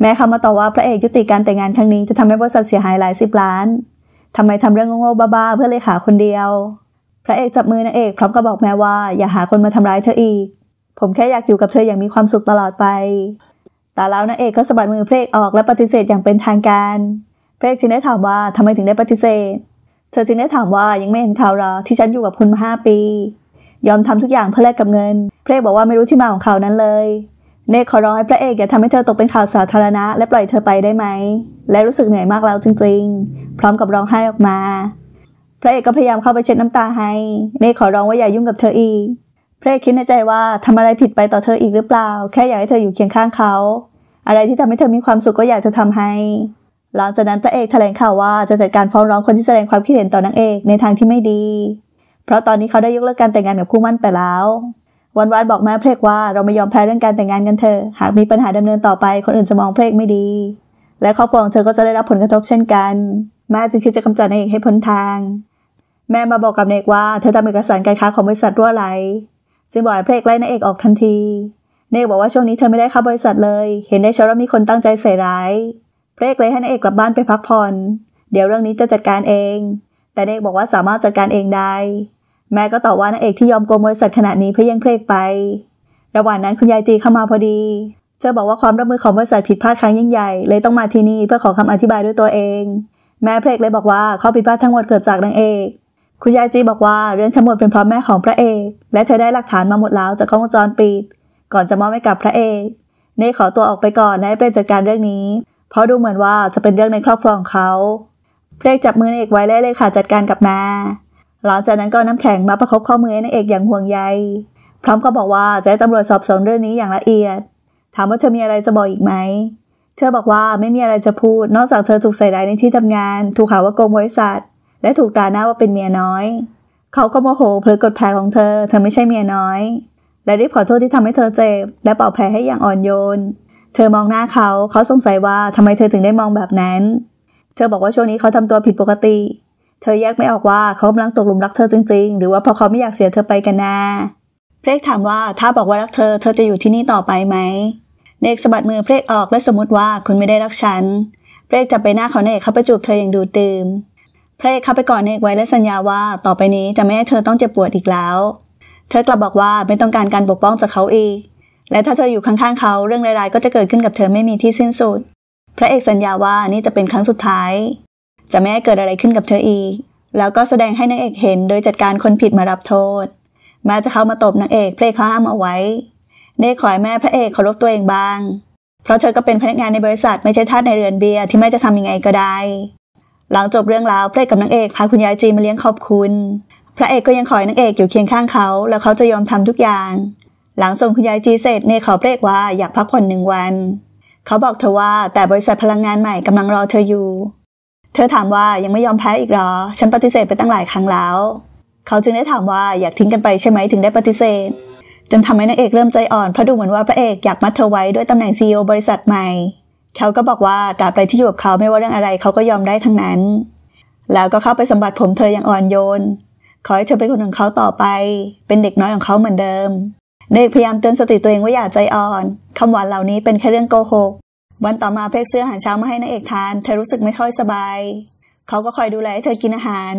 แม้คามาต่อว่าพระเอกยุติการแต่งงานครั้งนี้จะทำให้บริษัทเสียหายหลายสิบล้าน ทำไมทำเรื่องโง่ๆบ้าๆเพื่อเลขาคนเดียว พระเอกจับมือนางเอกพร้อมกับบอกแม่ว่าอย่าหาคนมาทำร้ายเธออีก ผมแค่อยากอยู่กับเธออย่างมีความสุขตลอดไปแต่แล้วนางเอกก็สะบัดมือพระเอกออกและปฏิเสธอย่างเป็นทางการพระเอกจึงได้ถามว่าทำไมถึงได้ปฏิเสธ เธอจึงได้ถามว่ายังไม่เห็นข่าวหรอที่ฉันอยู่กับคุณมาห้าปียอมทำทุกอย่างเพื่อแลกกับเงิน เพรกบอกว่าไม่รู้ที่มาของข่าวนั้นเลย เนคขอร้องให้พระเอกอย่าทำให้เธอตกเป็นข่าวสาธารณะและปล่อยเธอไปได้ไหม และรู้สึกเหนื่อยมากแล้วจริงๆ พร้อมกับร้องไห้ออกมา พระเอกก็พยายามเข้าไปเช็ดน้ำตาให้ เนคขอร้องว่าอย่ายุ่งกับเธออีก พระเอกคิดในใจว่าทำอะไรผิดไปต่อเธออีกหรือเปล่า แค่อยากให้เธออยู่เคียงข้างเขา อะไรที่ทำให้เธอมีความสุขก็อยากจะทำให้ หลังจากนั้นพระเอกแถลงข่าวว่าจะจัดการฟ้องร้องคนที่แสดงความคิดเห็นต่อนางเอกในทางที่ไม่ดีเพราะตอนนี้เขาได้ยกเลิกการแต่งงานกับคู่มั่นไปแล้ว วันวานบอกแม่เพลกว่าเราไม่ยอมแพ้เรื่องการแต่งงานกันเถอะหากมีปัญหาดำเนินต่อไป คนอื่นจะมองเพลกไม่ดี และครอบครัวของเธอก็จะได้รับผลกระทบเช่นกัน แม่จึงคิดจะกำจัดนายเอกให้พ้นทาง แม่มาบอกกับนายเอกว่าเธอทำเอกสารการค้าของบริษัทรั่วไหลจึงบอกให้เพลกไล่นายเอกออกทันทีนายเอกบอกว่าช่วงนี้เธอไม่ได้เข้าบริษัทเลย เห็นได้ชัดว่ามีคนตั้งใจใส่ร้าย เพลกเลยให้นายเอกกลับบ้านไปพักผ่อน เดี๋ยวเรื่องนี้จะจัดการเอง แต่เนกบอกว่าสามารถจัดการเองได้แม่ก็ตอบว่านางเอกที่ยอมโกงบริษัทขณะนี้เพียงเพลกไป ระหว่างนั้นคุณยายจีเข้ามาพอดี เธอบอกว่าความรับมือของบริษัทผิดพลาดครั้งยิ่งใหญ่เลยต้องมาที่นี่เพื่อขอคำอธิบายด้วยตัวเอง แม่เพลกเลยบอกว่าข้อผิดพลาดทั้งหมดเกิดจากนางเอก คุณยายจีบอกว่าเรื่องทั้งหมดเป็นเพราะแม่ของพระเอก และเธอได้หลักฐานมาหมดแล้วจากกล้องวงจรปิด ก่อนจะมอบให้กับพระเอกเนยขอตัวออกไปก่อนนะเพื่อจัดการเรื่องนี้ เพราะดูเหมือนว่าจะเป็นเรื่องในครอบครองเขา เพลกจับมือเอกไว้และเลยค่ะจัดการกับแม่หลังจากนั้นก็น้ำแข็งมาประครบข้อมือนางเอกอย่างห่วงใยพร้อมก็บอกว่าจะให้ตำรวจสอบสวนเรื่องนี้อย่างละเอียด ถามว่าเธอมีอะไรจะบอกอีกไหม เธอบอกว่าไม่มีอะไรจะพูดนอกจากเธอถูกใส่ร้ายในที่ทำงาน ถูกหาว่าโกงบริษัทและถูกตาหน้าว่าเป็นเมียน้อย เขาก็โมโหเพลิดกดแผลของเธอเธอไม่ใช่เมียน้อย และรีบขอโทษที่ทำให้เธอเจ็บและเป่าแผลให้อย่างอ่อนโยนเธอมองหน้าเขาเขาสงสัยว่าทำไมเธอถึงได้มองแบบนั้น เธอบอกว่าช่วงนี้เขาทำตัวผิดปกติเธอแยกไม่ออกว่าเขากำลังตกหลุมรักเธอจริงๆ หรือว่าเพราะเขาไม่อยากเสียเธอไปกันนาเพลกถามว่าถ้าบอกว่ารักเธอเธอจะอยู่ที่นี่ต่อไปไหมเนกสะบัดมือเพลกออกและสมมติว่าคุณไม่ได้รักฉัน เพลกจับไปหน้าเขาเนกเข้าไปจูบเธออย่างดูตื่มเพลกเข้าไปกอดเนกไว้และสัญญาว่าต่อไปนี้จะไม่ให้เธอต้องเจ็บปวดอีกแล้ว เธอกลับบอกว่าไม่ต้องการการปกป้องจากเขาอีกและถ้าเธออยู่ข้างๆเขาเรื่องร้ายๆก็จะเกิดขึ้นกับเธอไม่มีที่สิ้นสุด พระเอกสัญญาว่านี่จะเป็นครั้งสุดท้ายจะไม่ให้เกิดอะไรขึ้นกับเธออีกแล้วก็แสดงให้นางเอกเห็นโดยจัดการคนผิดมารับโทษแม้จะเข้ามาตบนางเอกเพลงเขาห้ามเอาไว้เนยขอให้แม่พระเอกเคารพตัวเองบ้าง เพราะเธอก็เป็นพนักงานในบริษัทไม่ใช่ทาสในเรือนเบียร์ที่แม่จะทำยังไงก็ได้ หลังจบเรื่องราวพลงเกกับนางเอกพาคุณยายจีมาเลี้ยงขอบคุณ พระเอกก็ยังขอยนางเอกอยู่เคียงข้างเขา แล้วเขาจะยอมทำทุกอย่าง หลังส่งคุณยายจีเสร็จเนยขอเพลกว่าอยากพักผ่อนหนึ่งวัน เขาบอกเธอว่าแต่บริษัทพลังงานใหม่กำลังรอเธออยู่ธอถามว่ายังไม่ยอมแพ้อีกหรอ ฉันปฏิเสธไปตั้งหลายครั้งแล้ว เขาจึงได้ถามว่าอยากทิ้งกันไปใช่ไหมถึงได้ปฏิเสธ จนทำให้นางเอกเริ่มใจอ่อนเพราะดูเหมือนว่าพระเอกอยากมัดเธอไว้ด้วยตำแหน่งซีอบริษัทใหม่เขาก็บอกว่าตราบใดที่อยู่กับเขาไม่ว่าเรื่องอะไรเขาก็ยอมได้ทั้งนั้น แล้วก็เข้าไปสมบัติผมเธออย่างอ่อนโยน ขอให้เธอเป็นคนของเขาต่อไป เป็นเด็กน้อยของเขาเหมือนเดิมเด็กพยายามเตือนสติตัวเองว่าอย่าใจอ่อนคำหวานเหล่านี้เป็นแค่เรื่องโกหกวันต่อมาเพ็กซื้ออาหารเช้ามาให้นางเอกทาน เธอรู้สึกไม่ค่อยสบาย เขาก็คอยดูแลให้เธอกินอาหาร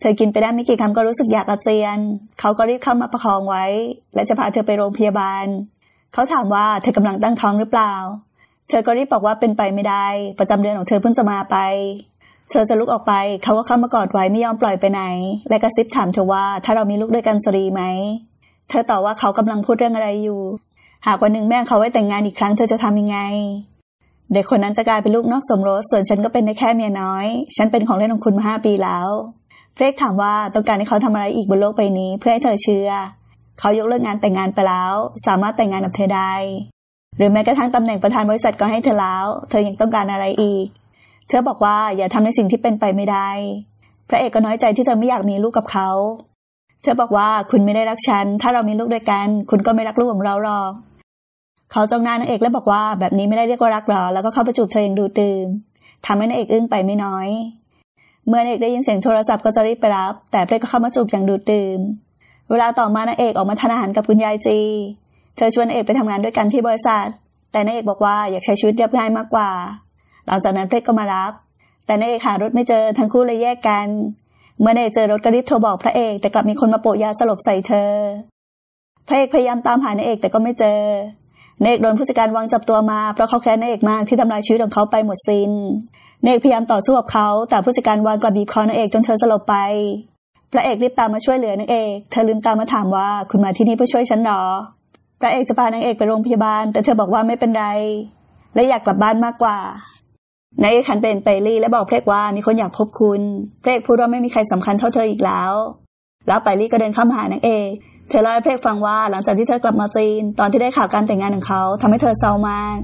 เธอกินไปได้ไม่กี่คำก็รู้สึกอยากอาเจียน เขาก็รีบเข้ามาประคองไว้ และจะพาเธอไปโรงพยาบาล เขาถามว่าเธอกำลังตั้งท้องหรือเปล่า เธอก็รีบบอกว่าเป็นไปไม่ได้ประจำเดือนของเธอเพิ่งจะมาไป เธอจะลุกออกไปเขาก็เข้ามากอดไว้ไม่ยอมปล่อยไปไหน และกระซิบถามเธอว่าถ้าเรามีลูกด้วยกันสรีไหม เธอตอบว่าเขากำลังพูดเรื่องอะไรอยู่ หากวันหนึ่งแม่เขาไว้แต่งงานอีกครั้ง เธอจะทำยังไงเด็กคนนั้นจะกลายเป็นลูกนอกสมรส ส่วนฉันก็เป็นได้แค่เมียน้อย ฉันเป็นของเล่นของคุณมาห้าปีแล้วเล็กถามว่าต้องการให้เขาทำอะไรอีกบนโลกใบนี้ เพื่อให้เธอเชื่อ เขายกเลิกงานแต่งงานไปแล้ว สามารถแต่งงานกับเธอได้ หรือแม้กระทั่งตำแหน่งประธานบริษัทก็ให้เธอแล้ว เธอยังต้องการอะไรอีก เธอบอกว่าอย่าทำในสิ่งที่เป็นไปไม่ได้ พระเอกก็น้อยใจที่เธอไม่อยากมีลูกกับเขา เธอบอกว่าคุณไม่ได้รักฉันถ้าเรามีลูกด้วยกัน คุณก็ไม่รักลูกของเราหรอกเขาจ้องหน้านางเอกแล้วบอกว่าแบบนี้ไม่ได้เรียกว่ารักหรอแล้วก็เข้าประจูบเธออย่างดูดื่มทำให้นางเอกอึ้งไปไม่น้อย เมื่อนางเอกได้ยินเสียงโทรศัพท์ก็จะรีบไปรับ แต่เพรก็เข้ามาจูบอย่างดูดื่ม เวลาต่อมานางเอกออกมาทานอาหารกับคุณยายจี เธอชวนนางเอกไปทำงานด้วยกันที่บริษัท แต่นางเอกบอกว่าอยากใช้ชีวิตเรียบง่ายมากกว่า หลังจากนั้นเพรก็มารับแต่นางเอกหารถไม่เจอทั้งคู่เลยแยกกัน เมื่อนางเอกเจอรถก็รีบโทรบอกพระเอกแต่กลับมีคนมาโปะยาสลบใส่เธอพระเอกพยายามตามหานางเอกแต่ก็ไม่เจอเนกโดนผู้จัดการวังจับตัวมาเพราะเขาแค้นเนกมากที่ทำลายชีวิตของเขาไปหมดสิน้น เนกพยายามต่อสู้กับเขาแต่ผู้จัดการวังกลับบีบคอนางเอกจนเธอสลบไป พระเอกรีบตามมาช่วยเหลือนางเอกเธอลืมตามมาถามว่าคุณมาที่นี่เพื่อช่วยฉันหรอ พระเอกจะพานางเอกไปโรงพยาบาล แต่เธอบอกว่าไม่เป็นไร และอยากกลับบ้านมากกว่า นายเอกขันเป็นไปลี่และบอกเพลกว่ามีคนอยากพบคุณ เพลกพูดว่าไม่มีใครสำคัญเท่าเธออีกแล้ว แล้วไปลี่ก็เดินเข้ามาหานางเอกเธอเล่าให้เพลกฟังว่าหลังจากที่เธอกลับมาจีน ตอนที่ได้ข่าวการแต่งงานของเขาทำให้เธอเศร้ามาก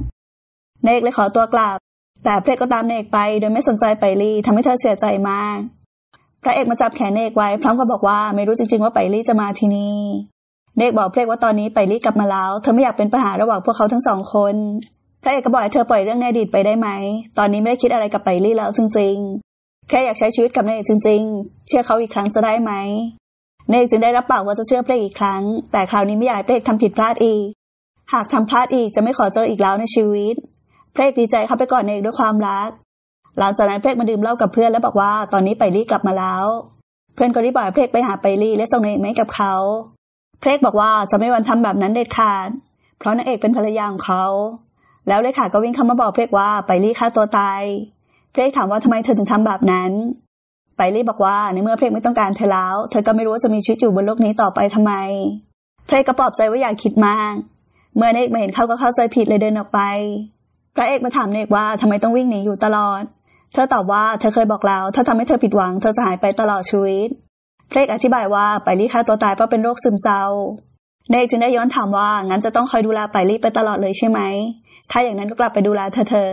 เนกเลยขอตัวกลับ แต่เพลกก็ตามเนกไป โดยไม่สนใจไปลี่ทำให้เธอเสียใจมากพระเอกมาจับแขนเนกไว้พร้อมกับบอกว่าไม่รู้จริง ๆ ว่าไปลี่จะมาที่นี่เนกบอกเพลกว่าตอนนี้ไปลี่กลับมาแล้วเธอไม่อยากเป็นปัญหาระหว่างพวกเขาทั้งสองคนพระเอกก็บอกให้เธอปล่อยเรื่องในอดีตไปได้ไหมตอนนี้ไม่ได้คิดอะไรกับไปลี่แล้วจริง ๆ แค่อยากใช้ชีวิตกับเนกจริงๆ เชื่อเขาอีกครั้งจะได้ไหมเนกจึงได้รับปากว่าจะเชื่อเพลกอีกครั้งแต่คราวนี้ไม่อยากเพลกทำผิดพลาดอีก หากทำพลาดอีกจะไม่ขอเจออีกแล้วในชีวิต เพลกดีใจเข้าไปกอดเนกด้วยความรัก หลังจากนั้นเพลกมาดื่มเหล้ากับเพื่อนและบอกว่าตอนนี้ไปรี่กลับมาแล้ว เพื่อนก็รีบบอกเพลกไปหาไปรี่และส่งเนกมาให้กับเขา เพลกบอกว่าจะไม่วันทำแบบนั้นเด็ดขาด เพราะนางเอกเป็นภรรยาของเขา แล้วเลขาก็วิ่งเข้ามาบอกเพลกว่าไปรี่ฆ่าตัวตาย เพลกถามว่าทำไมเธอถึงทำแบบนั้นไปรี่บอกว่าในเมื่อเพลงไม่ต้องการเธอแล้ว เธอก็ไม่รู้ว่าจะมีชีวิตอยู่บนโลกนี้ต่อไปทำไม เพลงก็ปลอบใจว่าอย่าคิดมาก เมื่อเนกมาเห็นเขาก็เข้าใจผิดเลยเดินออกไป พระเอกมาถามเนกว่าทำไมต้องวิ่งหนีอยู่ตลอด เธอตอบว่าเธอเคยบอกแล้วถ้าทำให้เธอผิดหวัง เธอจะหายไปตลอดชีวิต เพลงอธิบายว่าไปรี่ฆ่าตัวตายเพราะเป็นโรคซึมเศร้าเนกจึงได้ย้อนถามว่างั้นจะต้องคอยดูแลไปรี่ไปตลอดเลยใช่ไหม ถ้าอย่างนั้นก็กลับไปดูแลเธอเธอ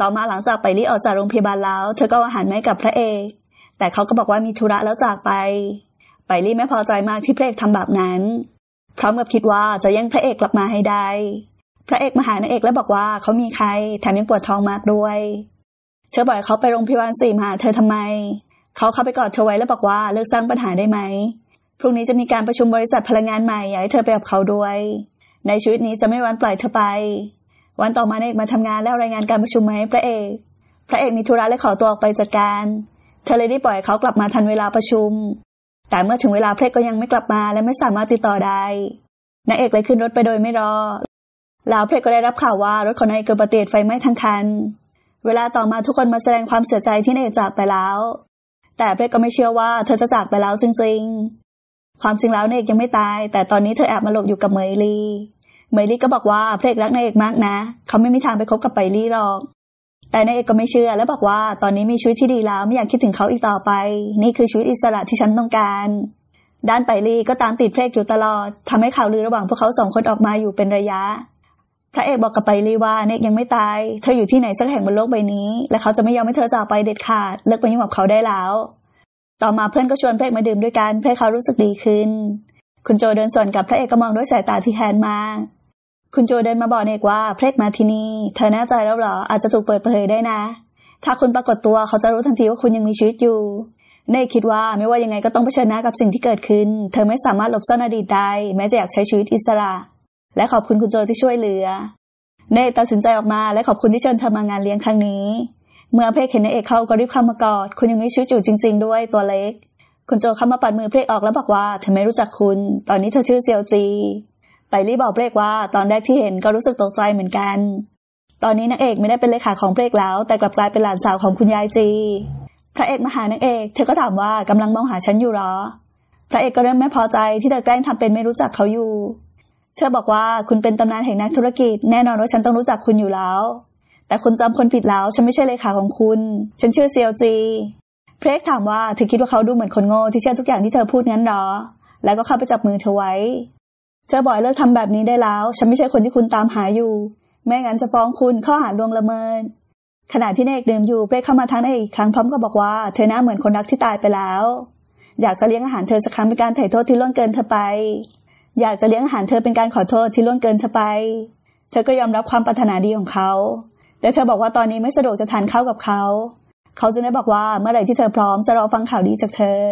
ต่อมาหลังจากไปรี่ออกจากโรงพยาบาลแล้ว เธอก็อาหารไม่กับพระเอกแต่เขาก็บอกว่ามีธุระแล้วจากไป ไปลี่ไม่พอใจมากที่พระเอกทำแบบนั้นพร้อมกับคิดว่าจะแย่งพระเอกกลับมาให้ได้ พระเอกมาหานางเอกและบอกว่าเขามีใครแถมยังปวดท้องมากด้วย เธอบ่อยเขาไปโรงพยาบาลสี่มาเธอทำไมเขาเข้าไปกอดเธอไว้แล้วบอกว่าเลิกสร้างปัญหาได้ไหมพรุ่งนี้จะมีการประชุมบริษัทพลังงานใหม่อยากให้เธอไปกับเขาด้วย ในชีวิตนี้จะไม่วันปล่อยเธอไป วันต่อมาเอกมาทำงานแล้วรายงานการประชุมมาให้พระเอก พระเอกมีธุระและขอตัวออกไปจัดการเธอเลยได้ปล่อยเขากลับมาทันเวลาประชุม แต่เมื่อถึงเวลาเพลกก็ยังไม่กลับมาและไม่สามารถติดต่อได้นางเอกเลยขึ้นรถไปโดยไม่รอแล้วเพลกก็ได้รับข่าวว่ารถของนายเกิดประิเหตไฟไหม้ทั้งคัน เวลาต่อมาทุกคนมาแสดงความเสียใจที่นายเอกจากไปแล้ว แต่เพลกก็ไม่เชื่อว่า เธอจะจากไปแล้วจริง ๆ ความจริงแล้วนายเอกยังไม่ตาย แต่ตอนนี้เธอแอบมาหลบอยู่กับเมยลีเมยลี่ก็บอกว่าเพลกรักนายเอกมากนะ เขาไม่มีทางไปคบกับไปลี่หรอกแต่นายเอกก็ไม่เชื่อและบอกว่าตอนนี้มีชีวิตที่ดีแล้วไม่อยากคิดถึงเขาอีกต่อไป นี่คือชีวิตอิสระที่ฉันต้องการ ด้านไปลีก็ตามติดเพลกอยู่ตลอด ทำให้ข่าวลือระหว่างพวกเขาสองคนออกมาอยู่เป็นระยะ พระเอกบอกกับไปลีว่าเนกยังไม่ตายเธออยู่ที่ไหนสักแห่งบนโลกใบนี้ และเขาจะไม่ยอมให้เธอจากไปเด็ดขาดเลิกไปยุ่งกับเขาได้แล้ว ต่อมาเพื่อนก็ชวนเพลกมาดื่มด้วยกันเพื่อเขารู้สึกดีขึ้น คุณโจเดินสวนกับพระเอกก็มองด้วยสายตาที่แทนมากคุณโจเดินมาบอกเนกว่าเพลกมาที่นี่ เธอแน่ใจแล้วหรอ อาจจะถูกเปิดเผยได้นะ ถ้าคุณปรากฏตัวเขาจะรู้ทันทีว่าคุณยังมีชีวิตอยู่ เนกคิดว่าไม่ว่ายังไงก็ต้องเผชิญหน้ากับสิ่งที่เกิดขึ้น เธอไม่สามารถหลบซ่อนอดีตได้ แม้จะอยากใช้ชีวิตอิสระ และขอบคุณคุณโจที่ช่วยเหลือ เนกตัดสินใจออกมาและขอบคุณที่เชิญเธอมางานเลี้ยงครั้งนี้ เมื่อเพลกเห็นนเอกเข้าก็รีบเข้ามากอดคุณยังมีชีวิตอยู่จริง ๆ ด้วยตัวเล็ก คุณโจเข้ามาปัดมือเพลกออกแล้วบอกว่าเธอไม่รู้จักคุณ ตอนนี้เธอชื่อเซียวจีไปรีบบอกเบรกว่าตอนแรกที่เห็นก็รู้สึกตกใจเหมือนกัน ตอนนี้นางเอกไม่ได้เป็นเลขาของเบรกแล้ว แต่กลับกลายเป็นหลานสาวของคุณยายจี พระเอกมาหานางเอก เธอก็ถามว่ากำลังมองหาฉันอยู่หรอ พระเอกก็เริ่มไม่พอใจที่เธอแกล้งทำเป็นไม่รู้จักเขาอยู่ เธอบอกว่าคุณเป็นตำนานแห่งนักธุรกิจ แน่นอนว่าฉันต้องรู้จักคุณอยู่แล้ว แต่คุณจำคนผิดแล้วฉันไม่ใช่เลขาของคุณ ฉันชื่อเซียวจีพรเกถามว่าเธอคิดว่าเขาดูเหมือนคนโง่ที่เชื่อทุกอย่างที่เธอพูดงั้นหรอ แล้วก็เข้าไปจับมือเธอไว้จ้าบอยเลิกทำแบบนี้ได้แล้ว ฉันไม่ใช่คนที่คุณตามหาอยู่ ไม่งั้นจะฟ้องคุณข้อหาลวงละเมินขณะที่นายเอกดิมอยู่เปรเข้ามาทนายเอกอีกครั้งพร้อมกับบอกว่าเธอหน้าเหมือนคนรักที่ตายไปแล้ว อยากจะเลี้ยงอาหารเธอสักครั้งเป็นการไถ่โทษที่ล่วงเกินเธอไป อยากจะเลี้ยงอาหารเธอเป็นการขอโทษที่ล่วงเกินเธอไป เธอก็ยอมรับความปรารถนาดีของเขา แต่เธอบอกว่าตอนนี้ไม่สะดวกจะทานข้าวกับเขา เขาจึงได้บอกว่าเมื่อไหร่ที่เธอพร้อมจะรอฟังข่าวดีจากเธอ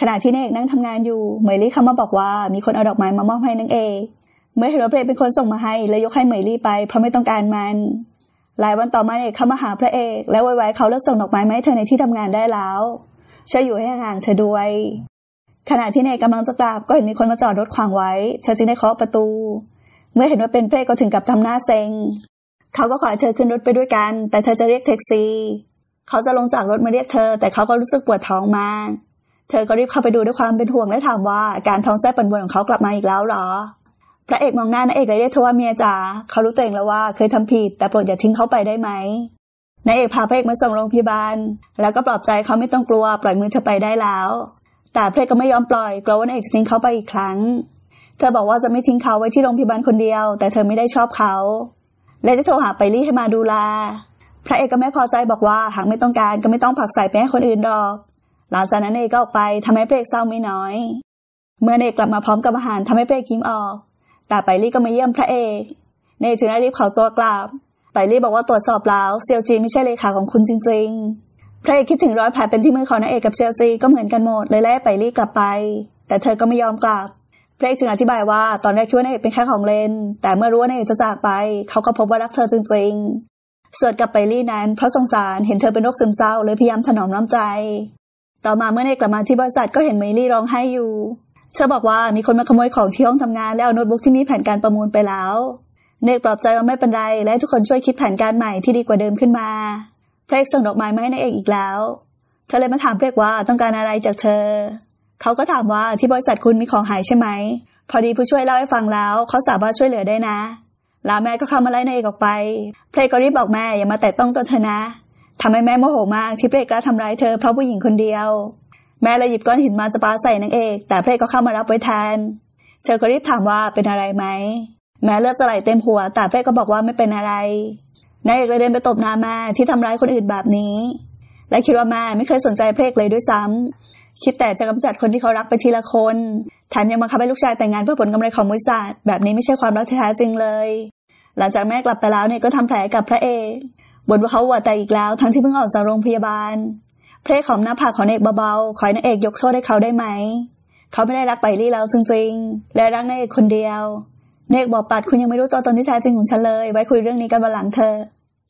ขณะที่นางเอกนั่งทำงานอยู่ เหมยลี่เข้ามาบอกว่ามีคนเอาดอกไม้มามอบให้นางเอกเมื่อเห็นว่าพระเอกเป็นคนส่งมาให้เลยยกให้เหมยลี่ไป เพราะไม่ต้องการมัน หลายวันต่อมาเอกเข้ามาหาพระเอก แล้วไว้ๆเขาเลิกส่งดอกไม้มาให้เธอในที่ทำงานได้แล้วช่วยอยู่ให้ห่างเธอด้วย ขณะที่นายกำลังจะกลับก็เห็นมีคนมาจอดรถขวางไว้ เธอจึงได้เคาะประตู เมื่อเห็นว่าเป็นเพร่อกก็ถึงกับทำหน้าเซ็ง เขาก็ขอให้เธอขึ้นรถไปด้วยกัน แต่เธอจะเรียกแท็กซี่เขาจะลงจากรถมาเรียกเธอ แต่เขาก็รู้สึกปวดท้องมากเธอก็รีบเข้าไปดูด้วยความเป็นห่วงและถามว่าการท้องแท้บปนบนของเขากลับมาอีกแล้วหรอ พระเอกมองหน้านางเอกเลยเรียกเธอว่าเมียจ๋าเขารู้ตัวเองแล้วว่าเคยทำผิด แต่โปรดอย่าทิ้งเขาไปได้ไหมนายเอกพาพระเอกมาส่งโรงพยาบาลแล้วก็ปลอบใจเขาไม่ต้องกลัวปล่อยมือเธอไปได้แล้ว แต่พระเอกก็ไม่ยอมปล่อยกลัวว่านายเอกจะทิ้งเขาไปอีกครั้ง เธอบอกว่าจะไม่ทิ้งเขาไว้ที่โรงพยาบาลคนเดียว แต่เธอไม่ได้ชอบเขาและจะโทรหาไปรี่ให้มาดูแล พระเอกก็ไม่พอใจบอกว่าหากไม่ต้องการก็ไม่ต้องผลักใส่ไปให้คนอื่นหรอกหลังจากนั้นเอกก็ออกไปทำให้เปรกเศร้าไม่น้อย เมื่อเอกกลับมาพร้อมกับอาหารทำให้เปรกยิ้มออก แต่ไปลี่ก็มาเยี่ยมพระเอก เนกจึงได้รีบเขาตัวกลับไปลี่บอกว่าตรวจสอบแล้วเซียวจีไม่ใช่เลขาของคุณจริงๆ พระเอกคิดถึงรอยแผลเป็นที่มือของนางเอกกับเซียวจีก็เหมือนกันหมดเลยไล่ไปลี่กลับไป แต่เธอก็ไม่ยอมกลับพระเอกจึงอธิบายว่าตอนแรกคิดว่านางเอกเป็นแค่ของเล่น แต่เมื่อรู้ว่านางเอกจะจากไป เขาก็พบว่ารักเธอจริง ๆส่วนกับไปลี่นั้นเพราะสงสารเห็นเธอเป็นโรคซึมเศร้าเลยพยายามถนอมน้ำใจต่อมาเมื่อเนยกลับมาที่บริษัทก็เห็นเมลี่ร้องไห้อยู่ เธอบอกว่ามีคนมาขโมยของที่ห้องทำงานแล้วเอาโน้ตบุ๊กที่มีแผนการประมูลไปแล้วเนกปลอบใจว่าไม่เป็นไรและทุกคนช่วยคิดแผนการใหม่ที่ดีกว่าเดิมขึ้นมา เพลกส่งดอกไม้มาให้นายเอกอีกแล้ว เธอเลยมาถามเพลกว่าต้องการอะไรจากเธอ เขาก็ถามว่าที่บริษัทคุณมีของหายใช่ไหม พอดีผู้ช่วยเล่าให้ฟังแล้วเขาสามารถช่วยเหลือได้นะแล้วแม่ก็เข้ามาไล่นายเอกออกไป เพลกก็รีบบอกแม่อย่ามาแตะต้องตัวเธอนะทำให้แม่โมโหมาก ที่เพลกล้าทำร้ายเธอเพราะผู้หญิงคนเดียว แม่เลยหยิบก้อนหินมาจะปาใส่นางเอกแต่เพลก็เข้ามารับไว้แทนเธอก็รีบถามว่าเป็นอะไรไหมแม่เลือดจะไหลเต็มหัวแต่เพลก็บอกว่าไม่เป็นอะไรนายเอกเลยเดินไปตบหน้าแม่ที่ทำร้ายคนอื่นแบบนี้ และคิดว่าแม่ไม่เคยสนใจเพลกเลยด้วยซ้ำคิดแต่จะกำจัดคนที่เขารักไปทีละคนแถมยังมาคับให้ลูกชายแต่งงานเพื่อผลกำไรของบริษัทแบบนี้ไม่ใช่ความรักแท้จริงเลย หลังจากแม่กลับไปแล้วเนี่ยก็ทำแผลกับพระเอกบ่นว่าเขาหัวแต่อีกแล้วทั้งที่เพิ่งออกจากโรงพยาบาล เพลของหน้าผากของเอกเบาๆขอยนางเอกยกโทษให้เขาได้ไหม เขาไม่ได้รักไปรี่แล้วจริงๆ และรักนายเอกคนเดียวเนกบอกปัดคุณยังไม่รู้ตัวตนที่แท้จริงของฉันเลย ไว้คุยเรื่องนี้กันวันหลังเธอ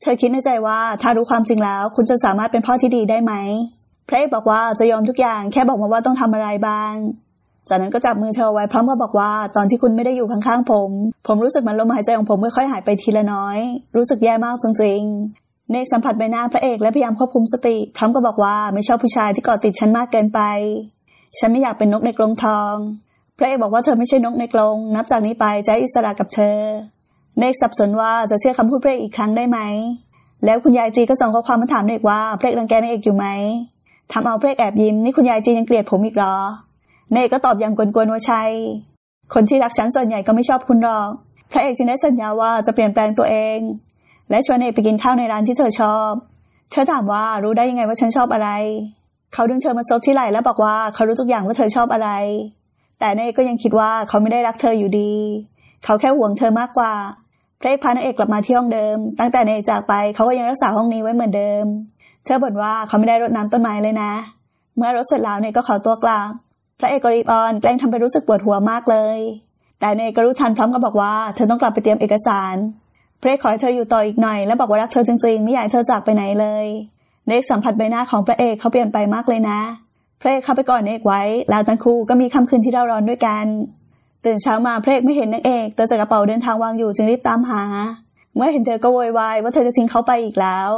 เธอคิดในใจว่าถ้ารู้ความจริงแล้วคุณจะสามารถเป็นพ่อที่ดีได้ไหมพเพลบอกว่าจะยอมทุกอย่างแค่บอกมาว่าต้องทำอะไรบ้าง จากนั้นก็จับมือเธอไว้พร้อมกับบอกว่าตอนที่คุณไม่ได้อยู่ข้างๆผม ผมรู้สึกมันลมหายใจของผมค่อยๆหายไปทีละน้อย รู้สึกแย่มากจริงเนกสัมผัสใบหน้าพระเอกและพยายามควบคุมสติพร้อมกับบอกว่าไม่ชอบผู้ชายที่เกาะติดฉันมากเกินไป ฉันไม่อยากเป็นนกในกรงทอง พระเอกบอกว่าเธอไม่ใช่นกในกรงนับจากนี้ไปใจอิสระกับเธอเนกสับสนว่าจะเชื่อคำพูดพระเอกอีกครั้งได้ไหม แล้วคุณยายจีก็ส่งข้อความมาถามเนกว่าพระเอกรังแกนเอกอยู่ไหมทำเอาพระเอกแอบยิ้มนี่คุณยายจียังเกลียดผมอีกหรอ เนกก็ตอบอย่างกวนๆว่าใช่คนที่รักฉันส่วนใหญ่ก็ไม่ชอบคุณหรอก พระเอกจึงได้สัญญาว่าจะเปลี่ยนแปลงตัวเองและชวนเอกไปกินข้าวในร้านที่เธอชอบ เธอถามว่ารู้ได้ยังไงว่าฉันชอบอะไร เขาดึงเธอมาซบที่ไหล่แล้วบอกว่าเขารู้ทุกอย่างว่าเธอชอบอะไร แต่นายเอกก็ยังคิดว่าเขาไม่ได้รักเธออยู่ดี เขาแค่ห่วงเธอมากกว่าพระเอกพานางเอกกลับมาที่ห้องเดิม ตั้งแต่นายจากไปเขาก็ยังรักษาห้องนี้ไว้เหมือนเดิม เธอบ่นว่าเขาไม่ได้รดน้ำต้นไม้เลยนะ เมื่อรดเสร็จแล้วนายก็ขอตัวกลับพระเอกกรีบออนแกล้งทำไปรู้สึกปวดหัวมากเลย แต่เนยก็รู้ทันพร้อมกับบอกว่าเธอต้องกลับไปเตรียมเอกสารเพรสขอให้เธออยู่ต่ออีกหน่อยและบอกว่ารักเธอจริงๆ ไม่อยากเธอจากไปไหนเลย เนกสัมผัสใบหน้าของพระเอกเขาเปลี่ยนไปมากเลยนะพระเอกเข้าไปก่อนเนกไว้ แล้วทั้งคู่ก็มีคำคืนที่เราร้อนด้วยกัน ตื่นเช้ามาพระเกไม่เห็นนางเอกเธอจากกระเป๋าเดินทางวางอยู่จึงรีบตามหา เมื่อเห็นเธอก็โวยวายว่าเธอจะทิ้งเขาไปอีกแล้ว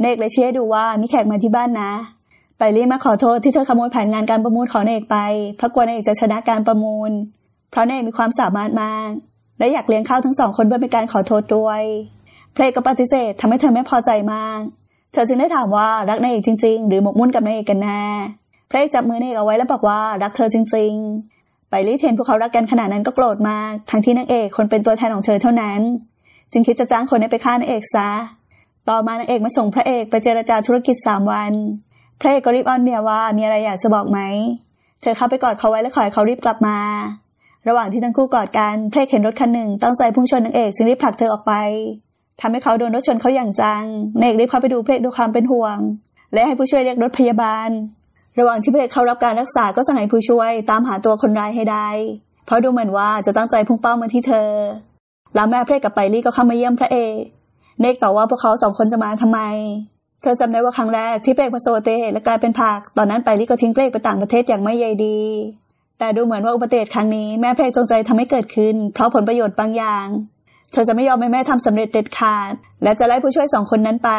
เนกเลยเชี่อดูว่ามีแขกมาที่บ้านนะ ไปรีบมาขอโทษที่เธอขโมยแผนงานการประมูลของเนกไปเพราะกลัวเอกจะชนะการประมูล เพราะเนกมีความสามารถมากและอยากเลี้ยงข้าวทั้งสองคนเพื่อเป็นการขอโทษด้วย เพลก็ปฏิเสธทำให้เธอไม่พอใจมาก เธอจึงได้ถามว่ารักนายเอกจริงๆหรือหมกมุ่นกับนายเอกกันแน่ เพลจับมือนายเอกเอาไว้แล้วบอกว่ารักเธอจริงๆไปรีเทนพวกเขารักกันขนาดนั้นก็โกรธมากทั้งที่นางเอกคนเป็นตัวแทนของเธอเท่านั้น จึงคิดจะจ้างคนให้ไปฆ่านางเอกซะ ต่อมานางเอกมาส่งพระเอกไปเจรจาธุรกิจสามวันพเพกก็รีบอ้อนเมียว่ามีอะไรอยากจะบอกไหม เธอเข้าไปกอดเขาไว้และขอให้เขารีบกลับมาระหว่างที่ทั้งคู่กอดกัน เพลกเห็นรถคันหนึ่งตั้งใจพุ่งชนนางเอกจึงรีบผลักเธอออกไปทำให้เขาโดนรถชนเขาอย่างจังนางเอกรีบเข้าไปดูเพลกด้วยความเป็นห่วง และให้ผู้ช่วยเรียกรถพยาบาล ระหว่างที่เพลกเข้ารับการรักษา ก็สั่งให้ผู้ช่วยตามหาตัวคนร้ายให้ได้ เพราะดูเหมือนว่าจะตั้งใจพุ่งเป้ามาที่เธอแล้วแม่เพลกกับไปลี่ก็เข้ามาเยี่ยมพระเอกเนกตอบว่าพวกเขาสองคนจะมาทำไม เธอจำได้ว่าครั้งแรกที่เพลกมาโซเตและกลายเป็นผัก ตอนนั้นไปลี่ก็ทิ้งเพลกไปต่างประเทศอย่างไม่ใยดีแต่ดูเหมือนว่าอุบัติเหตุครั้งนี้แม่เพลงจงใจทำให้เกิดขึ้นเพราะผลประโยชน์บางอย่าง เธอจะไม่ยอมให้แม่ทำสำเร็จเด็ดขาด และจะไล่ผู้ช่วยสองคนนั้นไป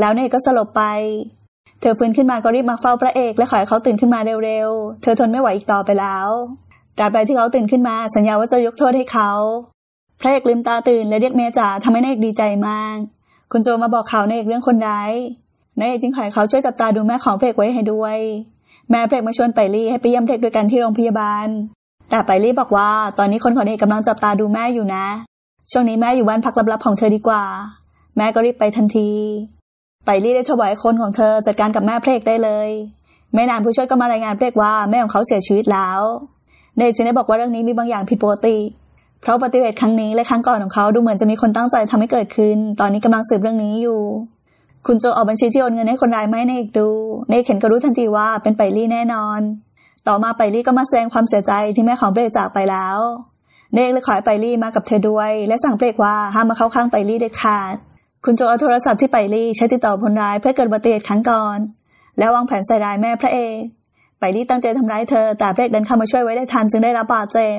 แล้วเนยก็สลบไป เธอฟื้นขึ้นมาก็รีบมาเฝ้าพระเอกและขอให้เขาตื่นขึ้นมาเร็วๆ เธอทนไม่ไหวอีกต่อไปแล้วตราบใดที่เขาตื่นขึ้นมาสัญญาว่าจะยกโทษให้เขาพระเอกลืมตาตื่นและเรียกเมจ่าทำให้นายเอกดีใจมาก คุณโจมาบอกข่าวนายเอกเรื่องคนร้ายนายเอกจึงขอให้เขาช่วยจับตาดูแม่ของพระเอกไว้ให้ด้วยแม่เล็กมาชวนไปลี่ให้ไปเยี่ยมเล็กด้วยกันที่โรงพยาบาล แต่ไปลี่บอกว่า ตอนนี้คนของเอกกำลังจับตาดูแม่อยู่นะ ช่วงนี้แม่อยู่บ้านพักลับๆของเธอดีกว่า แม่ก็รีบไปทันที ไปลี่ได้ถวายคนของเธอจัดการกับแม่เพลกได้เลย แม่นานผู้ช่วยก็มารายงานเพลกว่าแม่ของเขาเสียชีวิตแล้วเนจึงได้บอกว่าเรื่องนี้มีบางอย่างผิดปกติ เพราะปฏิเวทครั้งนี้และครั้งก่อนของเขาดูเหมือนจะมีคนตั้งใจทำให้เกิดขึ้น ตอนนี้กำลังสืบเรื่องนี้อยู่คุณโจออกบัญชีที่โอนเงินให้คนร้ายไหมเนกดูเนกเห็นก็รู้ทันทีว่าเป็นไปลี่แน่นอน ต่อมาไปลี่ก็มาแสดงความเสียใจที่แม่ของเบรกจากไปแล้วเนกเลยขอให้ไปลี่มากับเธอด้วย และสั่งเบรกว่าห้ามมาเข้าข้างไปลี่เด็ดขาด คุณโจเอาโทรศัพท์ที่ไปลี่ใช้ติดต่อคนร้ายเพื่อเกิดบัติเหตุครั้งก่อน แล้ววางแผนใส่ร้ายแม่พระเอกไปลี่ตั้งใจทำร้ายเธอ แต่เบรกเดินเข้ามาช่วยไว้ได้ทันจึงได้รับบาดเจ็บ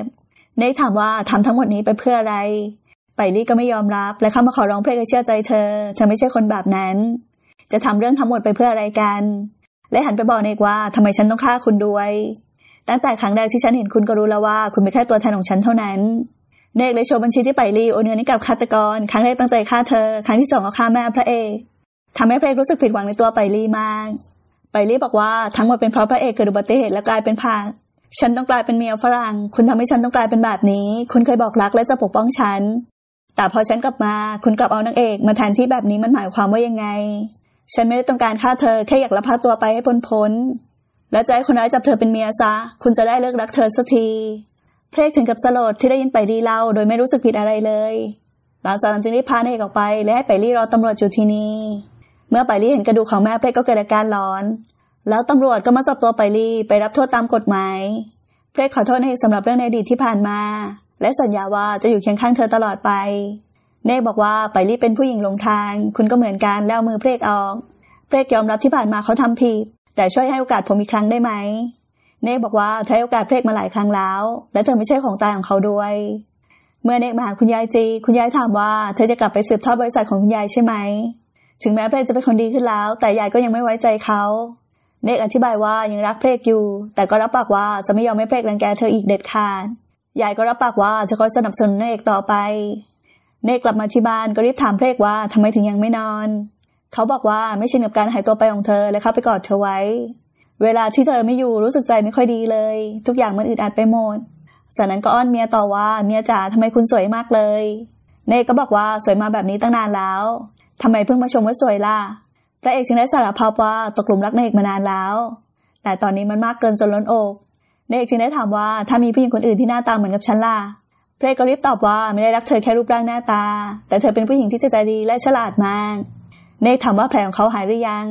เนกถามว่าทำทั้งหมดนี้ไปเพื่ออะไรไปลี่ก็ไม่ยอมรับ และเข้ามาขอร้องเพลงเชื่อใจเธอ เธอไม่ใช่คนแบบนั้น จะทำเรื่องทั้งหมดไปเพื่ออะไรกัน และหันไปบอกเอกว่าทำไมฉันต้องฆ่าคุณด้วย ตั้งแต่ครั้งแรกที่ฉันเห็นคุณก็รู้แล้วว่าคุณเป็นแค่ตัวแทนของฉันเท่านั้น เนกเลยโชว์บัญชีที่ไปลีโอนเงินให้กับฆาตกร ครั้งแรกตั้งใจฆ่าเธอ ครั้งที่สองก็ฆ่าแม่พระเอกทำให้พระเอกรู้สึกผิดหวังในตัวไปลีมาก ไปลีบอกว่าทั้งหมดเป็นเพราะพระเอกเกิดอุบัติเหตุและกลายเป็นผักฉันต้องกลายเป็นเมียฝรั่ง คุณทำให้ฉันต้องกลายเป็นแบบนี้ คุณเคยบอกรักและจะปกป้องฉันแต่พอฉันกลับมา คุณกลับเอานางเอกมาแทนที่แบบนี้มันหมายความว่ายังไง ฉันไม่ได้ต้องการฆ่าเธอ แค่อยากละพาตัวไปให้พ้นพ้นและใจคนร้ายจับเธอเป็นเมียซะคุณจะได้เลิกรักเธอสักทีเพลกถึงกับสลดที่ได้ยินไปดีเล่าโดยไม่รู้สึกผิดอะไรเลยหลังจากนั้นจึงได้พาเอกออกไป และให้ไปรีรอตำรวจอยู่ที่นี่เมื่อไปรีเห็นกระดูกของแม่เพลกก็เกิดอาการร้อน แล้วตำรวจก็มาจับตัวไปรีไปรับโทษตามกฎหมายเพลกขอโทษใกสำหรับเรื่องในอดีตที่ผ่านมาและสัญญาว่าจะอยู่เคียงข้างเธอตลอดไป เนกบอกว่าไปรีบเป็นผู้หญิงลงทาง คุณก็เหมือนกันแล้วมือเพลกออก เพลกยอมรับที่ผ่านมาเขาทำผิดแต่ช่วยให้โอกาสผมอีกครั้งได้ไหม เนกบอกว่าเธอให้โอกาสเพลกมาหลายครั้งแล้ว และเธอไม่ใช่ของตายของเขาด้วย เมื่อเนกมาหาคุณยายจี คุณยายถามว่า เธอจะกลับไปสืบทอดบริษัทของคุณยายใช่ไหม ถึงแม้เพลกจะเป็นคนดีขึ้นแล้ว แต่ยายก็ยังไม่ไว้ใจเขา เนกอธิบายว่ายังรักเพลกอยู่แต่ก็รับปากว่าจะไม่ยอมให้เพลกรังแกเธออีกเด็ดขาดยายก็รับปากว่าจะคอยสนับสนุนเอกต่อไปเนกกลับมาที่บ้านก็รีบถามเพลกว่าทำไมถึงยังไม่นอน เขาบอกว่าไม่ชินกับการหายตัวไปของเธอและเข้าไปกอดเธอไว้ เวลาที่เธอไม่อยู่รู้สึกใจไม่ค่อยดีเลย ทุกอย่างมันอึดอัดไปหมด จากนั้นก็อ้อนเมียต่อว่าเมียจ๋าทำไมคุณสวยมากเลย เนกก็บอกว่าสวยมาแบบนี้ตั้งนานแล้วทำไมเพิ่งมาชมว่าสวยล่ะ พระเอกจึงได้สารภาพว่าตกหลุมรักเนกมานานแล้ว แต่ตอนนี้มันมากเกินจนล้นอกเนกจึงได้ถามว่าถ้ามีผู้หญิงคนอื่นที่หน้าตาเหมือนกับฉันล่ะเพลกรีบตอบว่าไม่ได้รักเธอแค่รูปร่างหน้าตา แต่เธอเป็นผู้หญิงที่ใจดีและฉลาดมาก เนกถามว่าแผลของเขาหายหรือยัง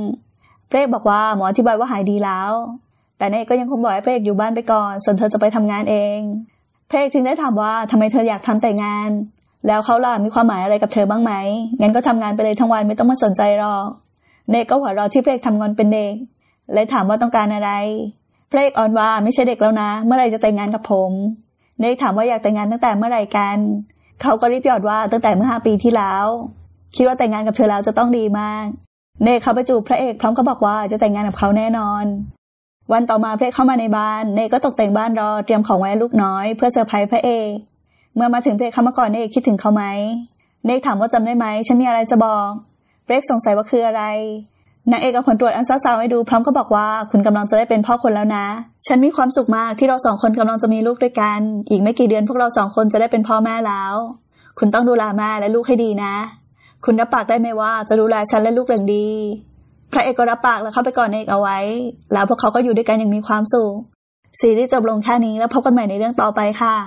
เพลกบอกว่าหมออธิบายว่าหายดีแล้ว แต่เนกก็ยังคงบอกให้เพลกอยู่บ้านไปก่อนส่วนเธอจะไปทำงานเอง เพลกจึงได้ถามว่าทำไมเธออยากทำแต่งาน แล้วเขาล่ะมีความหมายอะไรกับเธอบ้างไหมงั้นก็ทำงานไปเลยทั้งวันไม่ต้องมาสนใจหรอกเนกก็หัวเราะที่เพลกทำงานเป็นเด็กและถามว่าต้องการอะไรพระเอกออนว่าไม่ใช่เด็กแล้วนะ เมื่อไรจะแต่งงานกับผมเด็กถามว่าอยากแต่งงานตั้งแต่เมื่อไหร่กัน เขาก็รีบหยอดว่าตั้งแต่เมื่อห้าปีที่แล้ว คิดว่าแต่งงานกับเธอแล้วจะต้องดีมากเนกเขาไปจูบพระเอก พร้อมกับบอกว่าจะแต่งงานกับเขาแน่นอน วันต่อมาพระเอกเข้ามาในบ้านเนกก็ตกแต่งบ้านรอเตรียมของไว้ลูกน้อยเพื่อเซอร์ไพรส์พระเอกเมื่อมาถึงพระเอกเข้ามาก่อนเนกคิดถึงเขาไหมเนกถามว่าจำได้ไหมฉันมีอะไรจะบอกพระเอกสงสัยว่าคืออะไรนางเอกเอาผลตรวจอันซ่าซาวให้ดูพร้อมก็บอกว่า คุณกำลังจะได้เป็นพ่อคนแล้วนะ ฉันมีความสุขมากที่เราสองคนกำลังจะมีลูกด้วยกัน อีกไม่กี่เดือนพวกเราสองคนจะได้เป็นพ่อแม่แล้ว คุณต้องดูแลแม่และลูกให้ดีนะ คุณรับปากได้ไหมว่าจะดูแลฉันและลูกอย่างดี พระเอกก็รับปากแล้วเข้าไปก่อนเอกเอาไว้ แล้วพวกเขาก็อยู่ด้วยกันอย่างมีความสุขซีรีส์จบลงแค่นี้แล้วพบกันใหม่ในเรื่องต่อไปค่ะ